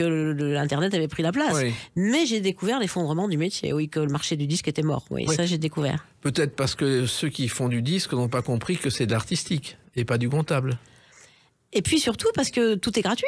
l'Internet avait pris la place. Mais j'ai découvert l'effondrement du métier, oui, que le marché du disque était mort. ça j'ai découvert. Peut-être parce que ceux qui font du disque n'ont pas compris que c'est de l'artistique et pas du comptable. Et puis surtout parce que tout est gratuit.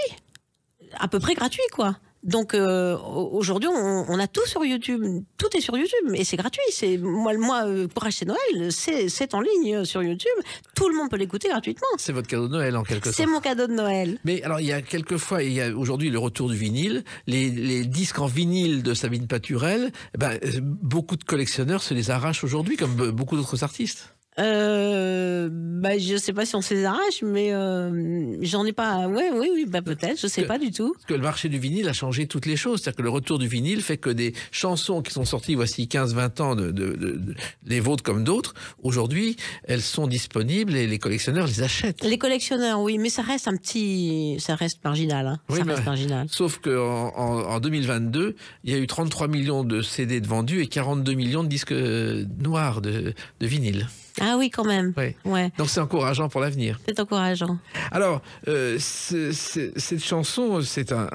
À peu près gratuit, quoi. Donc euh, aujourd'hui, on, a tout sur YouTube, tout est sur YouTube et c'est gratuit. C'est moi le mois euh, pour acheter Noël, c'est en ligne euh, sur YouTube. Tout le monde peut l'écouter gratuitement. C'est votre cadeau de Noël en quelque sorte. C'est mon cadeau de Noël. Mais alors il y a quelques quelquefois, il y a aujourd'hui le retour du vinyle, les, disques en vinyle de Sabine Paturel, eh ben, beaucoup de collectionneurs se les arrachent aujourd'hui comme beaucoup d'autres artistes. Euh, bah, je sais pas si on se les arrache, mais euh, j'en ai pas. Ouais, oui, oui, bah peut-être, je sais pas du tout. Parce que le marché du vinyle a changé toutes les choses. C'est-à-dire que le retour du vinyle fait que des chansons qui sont sorties voici 15-20 ans, de, les vôtres comme d'autres, aujourd'hui, elles sont disponibles et les collectionneurs les achètent. Les collectionneurs, oui, mais ça reste un petit. Ça reste marginal. Hein. ça reste marginal. Sauf qu'en en, 2022, il y a eu 33 millions de CD de vendus et 42 millions de disques euh, noirs de vinyle. Ah oui, quand même. Ouais. Donc c'est encourageant pour l'avenir. C'est encourageant. Alors, euh, cette chanson, c'est un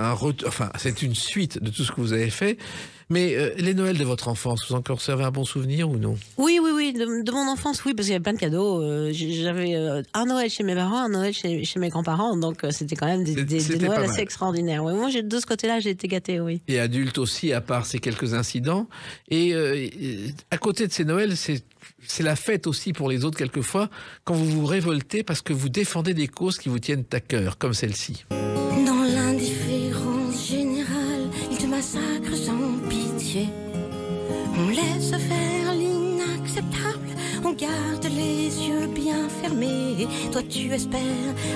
enfin, c'est une suite de tout ce que vous avez fait. Mais euh, les Noëls de votre enfance, vous en conservez un bon souvenir ou non Oui, oui, oui, de, mon enfance, oui, parce qu'il y avait plein de cadeaux. Euh, j'avais euh, un Noël chez mes parents, un Noël chez, mes grands-parents, donc c'était quand même des, Noëls assez extraordinaires. moi, de ce côté-là, j'ai été gâtée, oui. Et adulte aussi, à part ces quelques incidents. Et à côté de ces Noëls, c'est la fête aussi pour les autres quelquefois quand vous vous révoltez parce que vous défendez des causes qui vous tiennent à cœur, comme celle-ci. Garde les yeux bien fermés. Toi, tu espères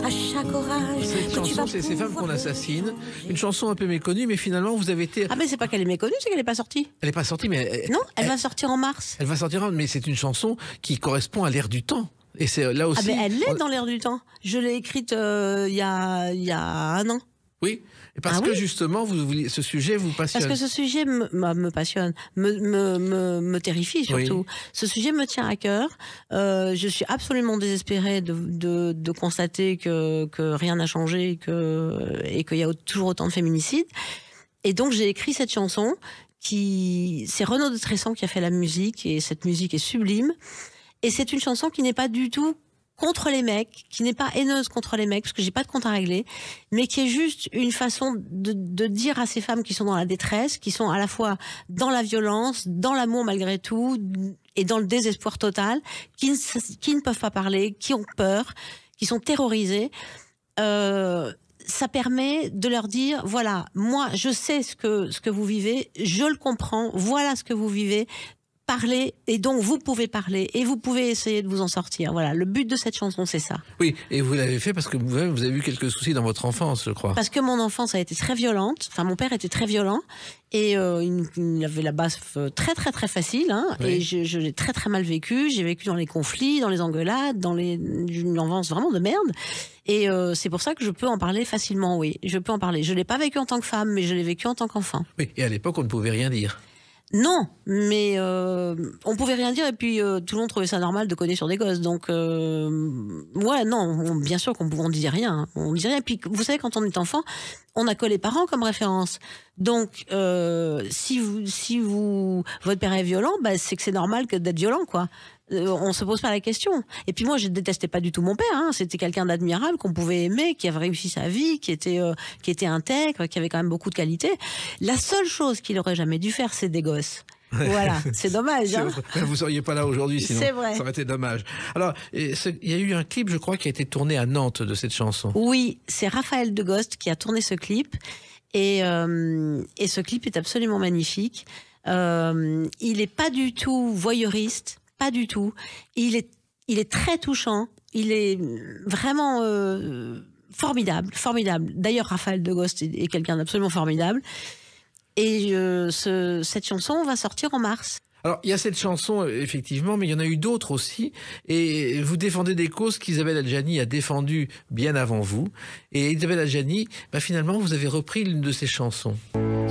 à chaque orage. Cette chanson, c'est ces femmes qu'on assassine. Une chanson un peu méconnue, mais finalement, vous avez été. Ah, mais c'est pas qu'elle est méconnue, c'est qu'elle n'est pas sortie. Elle n'est pas sortie, mais. non, elle, va sortir en mars. Elle va sortir en mais c'est une chanson qui correspond à l'ère du temps. Et c'est là ah, aussi. Ah, mais elle est dans l'ère du temps. Je l'ai écrite euh, il y, a, y a un an. Oui, parce ah que justement, vous, ce sujet vous passionne. Parce que ce sujet me, bah, passionne, me, me, me, terrifie surtout. Ce sujet me tient à cœur. Euh, je suis absolument désespérée de, de, de constater que, que rien n'a changé et qu'il et y a toujours autant de féminicides. Et donc j'ai écrit cette chanson qui... C'est Renaud de Tressan qui a fait la musique et cette musique est sublime. Et c'est une chanson qui n'est pas du tout contre les mecs, qui n'est pas haineuse contre les mecs, parce que j'ai pas de compte à régler, mais qui est juste une façon de, dire à ces femmes qui sont dans la détresse, qui sont à la fois dans la violence, dans l'amour malgré tout, et dans le désespoir total, qui ne, peuvent pas parler, qui ont peur, qui sont terrorisées. Euh, ça permet de leur dire voilà, moi je sais ce que ce que vous vivez, je le comprends, voilà ce que vous vivez, parler et donc vous pouvez parler et vous pouvez essayer de vous en sortir. Voilà, le but de cette chanson, c'est ça. Oui, et vous l'avez fait parce que vous avez eu quelques soucis dans votre enfance, je crois. Parce que mon enfance a été très violente. Enfin, mon père était très violent et euh, il, avait la base euh, très très très facile. Hein. Et je, l'ai très très mal vécu. J'ai vécu dans les conflits, dans les engueulades, dans une enfance vraiment de merde. Et euh, c'est pour ça que je peux en parler facilement. Oui, je peux en parler. Je l'ai pas vécu en tant que femme, mais je l'ai vécu en tant qu'enfant. Oui, et à l'époque, on ne pouvait rien dire. Non, mais euh, on pouvait rien dire et puis euh, tout le monde trouvait ça normal de connaître sur des gosses. Donc, euh, ouais, non, bien sûr qu'on ne disait rien. Hein. on disait rien. puis, vous savez, quand on est enfant, on a collé « les parents comme référence. Donc, euh, si, vous, si vous, votre père est violent, bah, c'est que c'est normal que d'être violent, quoi. Euh, on se pose pas la question. Et puis moi, je détestais pas du tout mon père. Hein. C'était quelqu'un d'admirable qu'on pouvait aimer, qui avait réussi sa vie, qui était euh, qui était intègre, qui avait quand même beaucoup de qualités. La seule chose qu'il aurait jamais dû faire, c'est des gosses. voilà, c'est dommage. Hein. vous seriez pas là aujourd'hui, sinon ça aurait été dommage. Alors, il y a eu un clip, je crois, qui a été tourné à Nantes de cette chanson. Oui, c'est Raphaël Degoste qui a tourné ce clip. Et, euh, et ce clip est absolument magnifique. il n'est pas du tout voyeuriste pas du tout. Il est, il est très touchant. Il est vraiment euh, formidable, formidable. D'ailleurs, Raphaël de est, quelqu'un d'absolument formidable. Et euh, cette chanson va sortir en mars. Alors, il y a cette chanson, effectivement, mais il y en a eu d'autres aussi. Et vous défendez des causes qu'Isabelle Adjani a défendues bien avant vous. Et Isabelle Adjani, bah, finalement, vous avez repris l'une de ses chansons.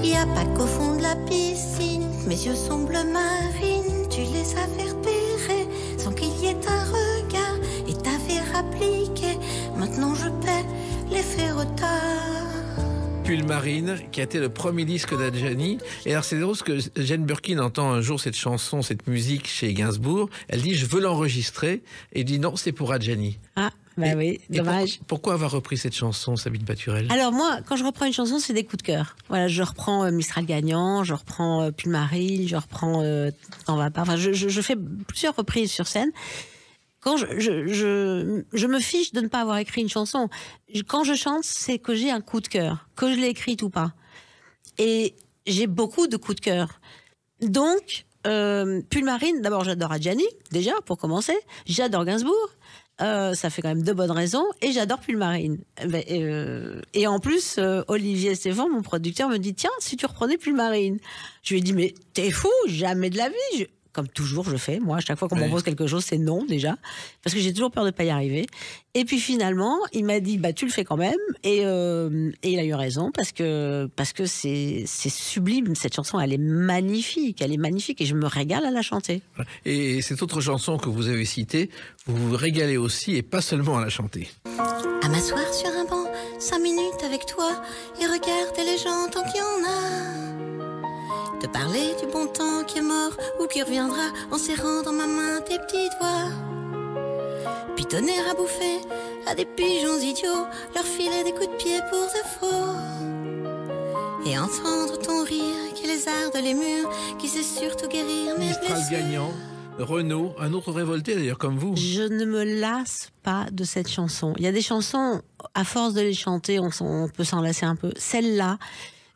Il n'y a pas qu'au fond de la piscine, mes yeux bleus marines, tu les avais. Marine, qui a été le premier disque d'Adjani. Et alors, c'est drôle ce que Jeanne burkin entend un jour cette chanson, cette musique chez Gainsbourg. Elle dit Je veux l'enregistrer. Et dit Non, c'est pour Adjani. Ah. Bah oui, dommage. pourquoi avoir repris cette chanson, Sabine Baturel Alors moi, quand je reprends une chanson, c'est des coups de cœur. Voilà, je reprends euh, Mistral Gagnant, je reprends euh, Pulmarine, je reprends euh, T'en va pas. Enfin, je, fais plusieurs reprises sur scène je, me fiche de ne pas avoir écrit une chanson. Quand je chante, c'est que j'ai un coup de cœur, que je l'ai écrite ou pas. Et j'ai beaucoup de coups de cœur. Donc, euh, Pulmarine, d'abord j'adore Adjani, déjà, pour commencer. J'adore Gainsbourg. Euh, ça fait quand même de bonnes raisons. Et j'adore Pulmarine. Et, eh ben, euh, et, en plus, euh, Olivier Stéphane, mon producteur, me dit Tiens, si tu reprenais Pulmarine. Je lui ai dit Mais t'es fou, jamais de la vie comme toujours je fais. Moi, à chaque fois qu'on me propose quelque chose, c'est non déjà, parce que j'ai toujours peur de pas y arriver. Et puis finalement, il m'a dit, bah tu le fais quand même, et, euh, et, il a eu raison, parce que parce que c'est sublime, cette chanson, elle est magnifique, elle est magnifique, et je me régale à la chanter. Et cette autre chanson que vous avez citée, vous vous régalez aussi, et pas seulement à la chanter. À m'asseoir sur un banc, cinq minutes avec toi, et regarder les gens tant qu'il y en a. Te parler du bon temps qui est mort ou qui reviendra en serrant dans ma main tes petits doigts. Pitonner à bouffer à des pigeons idiots, leur filer des coups de pied pour de faux. Et entendre ton rire qui les arde les murs, qui sait surtout guérir mes blessures. gagnant. Renaud, un autre révolté d'ailleurs comme vous. Je ne me lasse pas de cette chanson. Il y a des chansons, à force de les chanter, on peut s'en lasser un peu. Celle-là,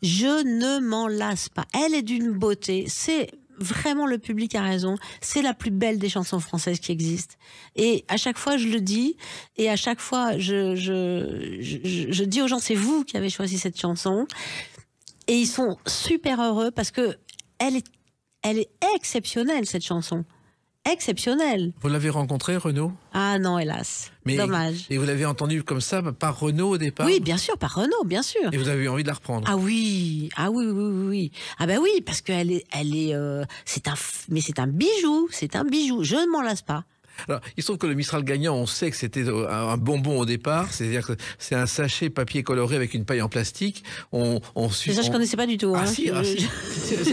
je ne m'en lasse pas. Elle est d'une beauté. C'est vraiment le public a raison. C'est la plus belle des chansons françaises qui existent. Et à chaque fois, je le dis. Et à chaque fois, je, dis aux gens, c'est vous qui avez choisi cette chanson. Et ils sont super heureux parce que elle est exceptionnelle, cette chanson exceptionnel. Vous l'avez rencontré, Renaud Ah non, hélas. Dommage. Et vous l'avez entendu comme ça par Renaud au départ Oui, bien sûr, par Renaud, bien sûr. Et vous avez envie de la reprendre Ah oui, ah oui, oui, oui, Ah ben oui, parce qu'elle est, elle est, euh, c'est un, mais c'est un bijou, c'est un bijou. Je ne m'en lasse pas. Alors, il se trouve que le Mistral gagnant, on sait que c'était euh, un bonbon au départ, c'est-à-dire que c'est un sachet papier coloré avec une paille en plastique. On, on suit. Ça, je ne connaissais pas du tout. Ah, hein, si, ah, si.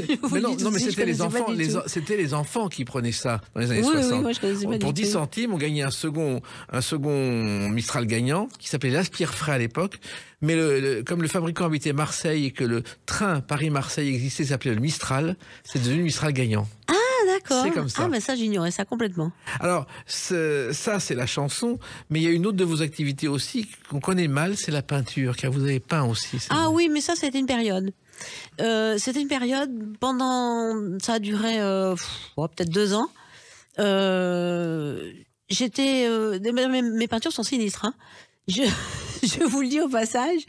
mais non, mais c'était les enfants, c'était les enfants qui prenaient ça dans les années 60. Pour 10 centimes, on gagnait un second, un second Mistral gagnant qui s'appelait l'aspire frais à l'époque. Mais comme le fabricant habitait Marseille et que le train Paris-Marseille existait, s'appelait le Mistral, c'est devenu le Mistral gagnant. Ah D'accord. comme ça. Ah, mais ça, j'ignorais ça complètement. Alors, ça, c'est la chanson, mais il y a une autre de vos activités aussi qu'on connaît mal, c'est la peinture, car vous avez peint aussi. Ah oui, mais ça, c'était une période. Euh, c'était une période pendant. Ça a duré euh, oh, peut-être deux ans. Euh, j'étais. Mes, peintures sont sinistres. Hein. Je, je vous le dis au passage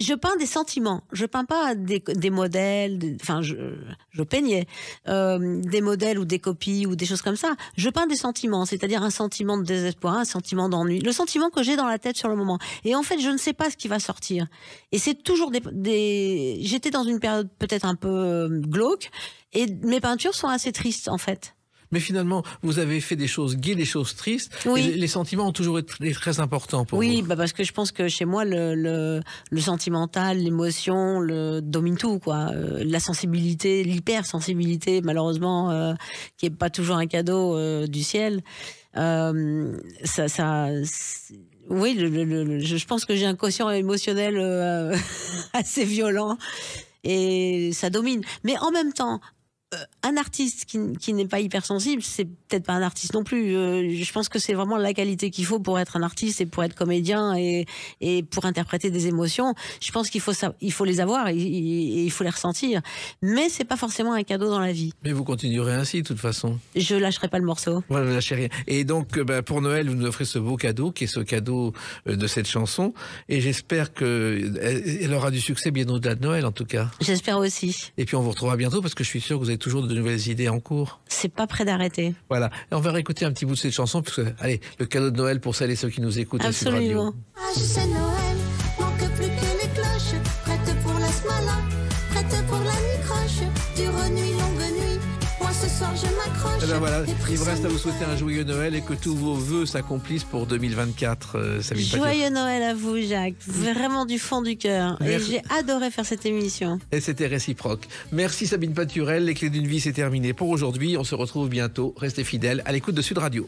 je peins des sentiments. Je peins pas des, modèles, enfin, je, peignais euh, des modèles ou des copies ou des choses comme ça. Je peins des sentiments, c'est-à-dire un sentiment de désespoir, un sentiment d'ennui, le sentiment que j'ai dans la tête sur le moment. Et en fait, je ne sais pas ce qui va sortir. Et c'est toujours des... J'étais dans une période peut-être un peu euh, glauque, et mes peintures sont assez tristes en fait mais finalement, vous avez fait des choses gaies, des choses tristes. Oui. les sentiments ont toujours été très importants pour oui, vous. Oui, bah, parce que je pense que chez moi, le, le, sentimental, l'émotion, le domine tout, quoi. Euh, la sensibilité, l'hypersensibilité, malheureusement, euh, qui est pas toujours un cadeau euh, du ciel. ça, oui, je pense que j'ai un quotient émotionnel assez violent et ça domine. Mais en même temps, euh, un artiste qui, qui n'est pas hypersensible, c'est peut-être pas un artiste non plus. Euh, je pense que c'est vraiment la qualité qu'il faut pour être un artiste et pour être comédien et, et pour interpréter des émotions. Je pense qu'il faut, il faut les avoir et, il faut les ressentir. Mais c'est pas forcément un cadeau dans la vie. Mais vous continuerez ainsi, de toute façon. Je lâcherai pas le morceau. Voilà, ne lâchez rien. Et donc, euh, bah, pour Noël, vous nous offrez ce beau cadeau qui est ce cadeau de cette chanson. Et j'espère qu'elle aura du succès bien au-delà de Noël, en tout cas. J'espère aussi. Et puis, on vous retrouvera bientôt parce que je suis sûr que vous allez toujours de nouvelles idées en cours C'est pas prêt d'arrêter. Voilà. on va réécouter un petit bout de cette chanson, parce allez, le cadeau de Noël pour celles et ceux qui nous écoutent Absolument. ah, je sais Noël, manque plus que les cloches, prête pour la là, prête pour la nuit microche, dure nuit, longue nuit. Moi ce soir je eh ben il me reste à vous souhaiter un joyeux Noël et que tous vos voeux s'accomplissent pour 2024. Euh, joyeux Noël à vous, Jacques. Vraiment du fond du cœur. Et j'ai adoré faire cette émission. Et c'était réciproque. Merci Sabine Paturel. Les clés d'une vie, c'est terminé pour aujourd'hui. On se retrouve bientôt. Restez fidèles à l'écoute de Sud Radio.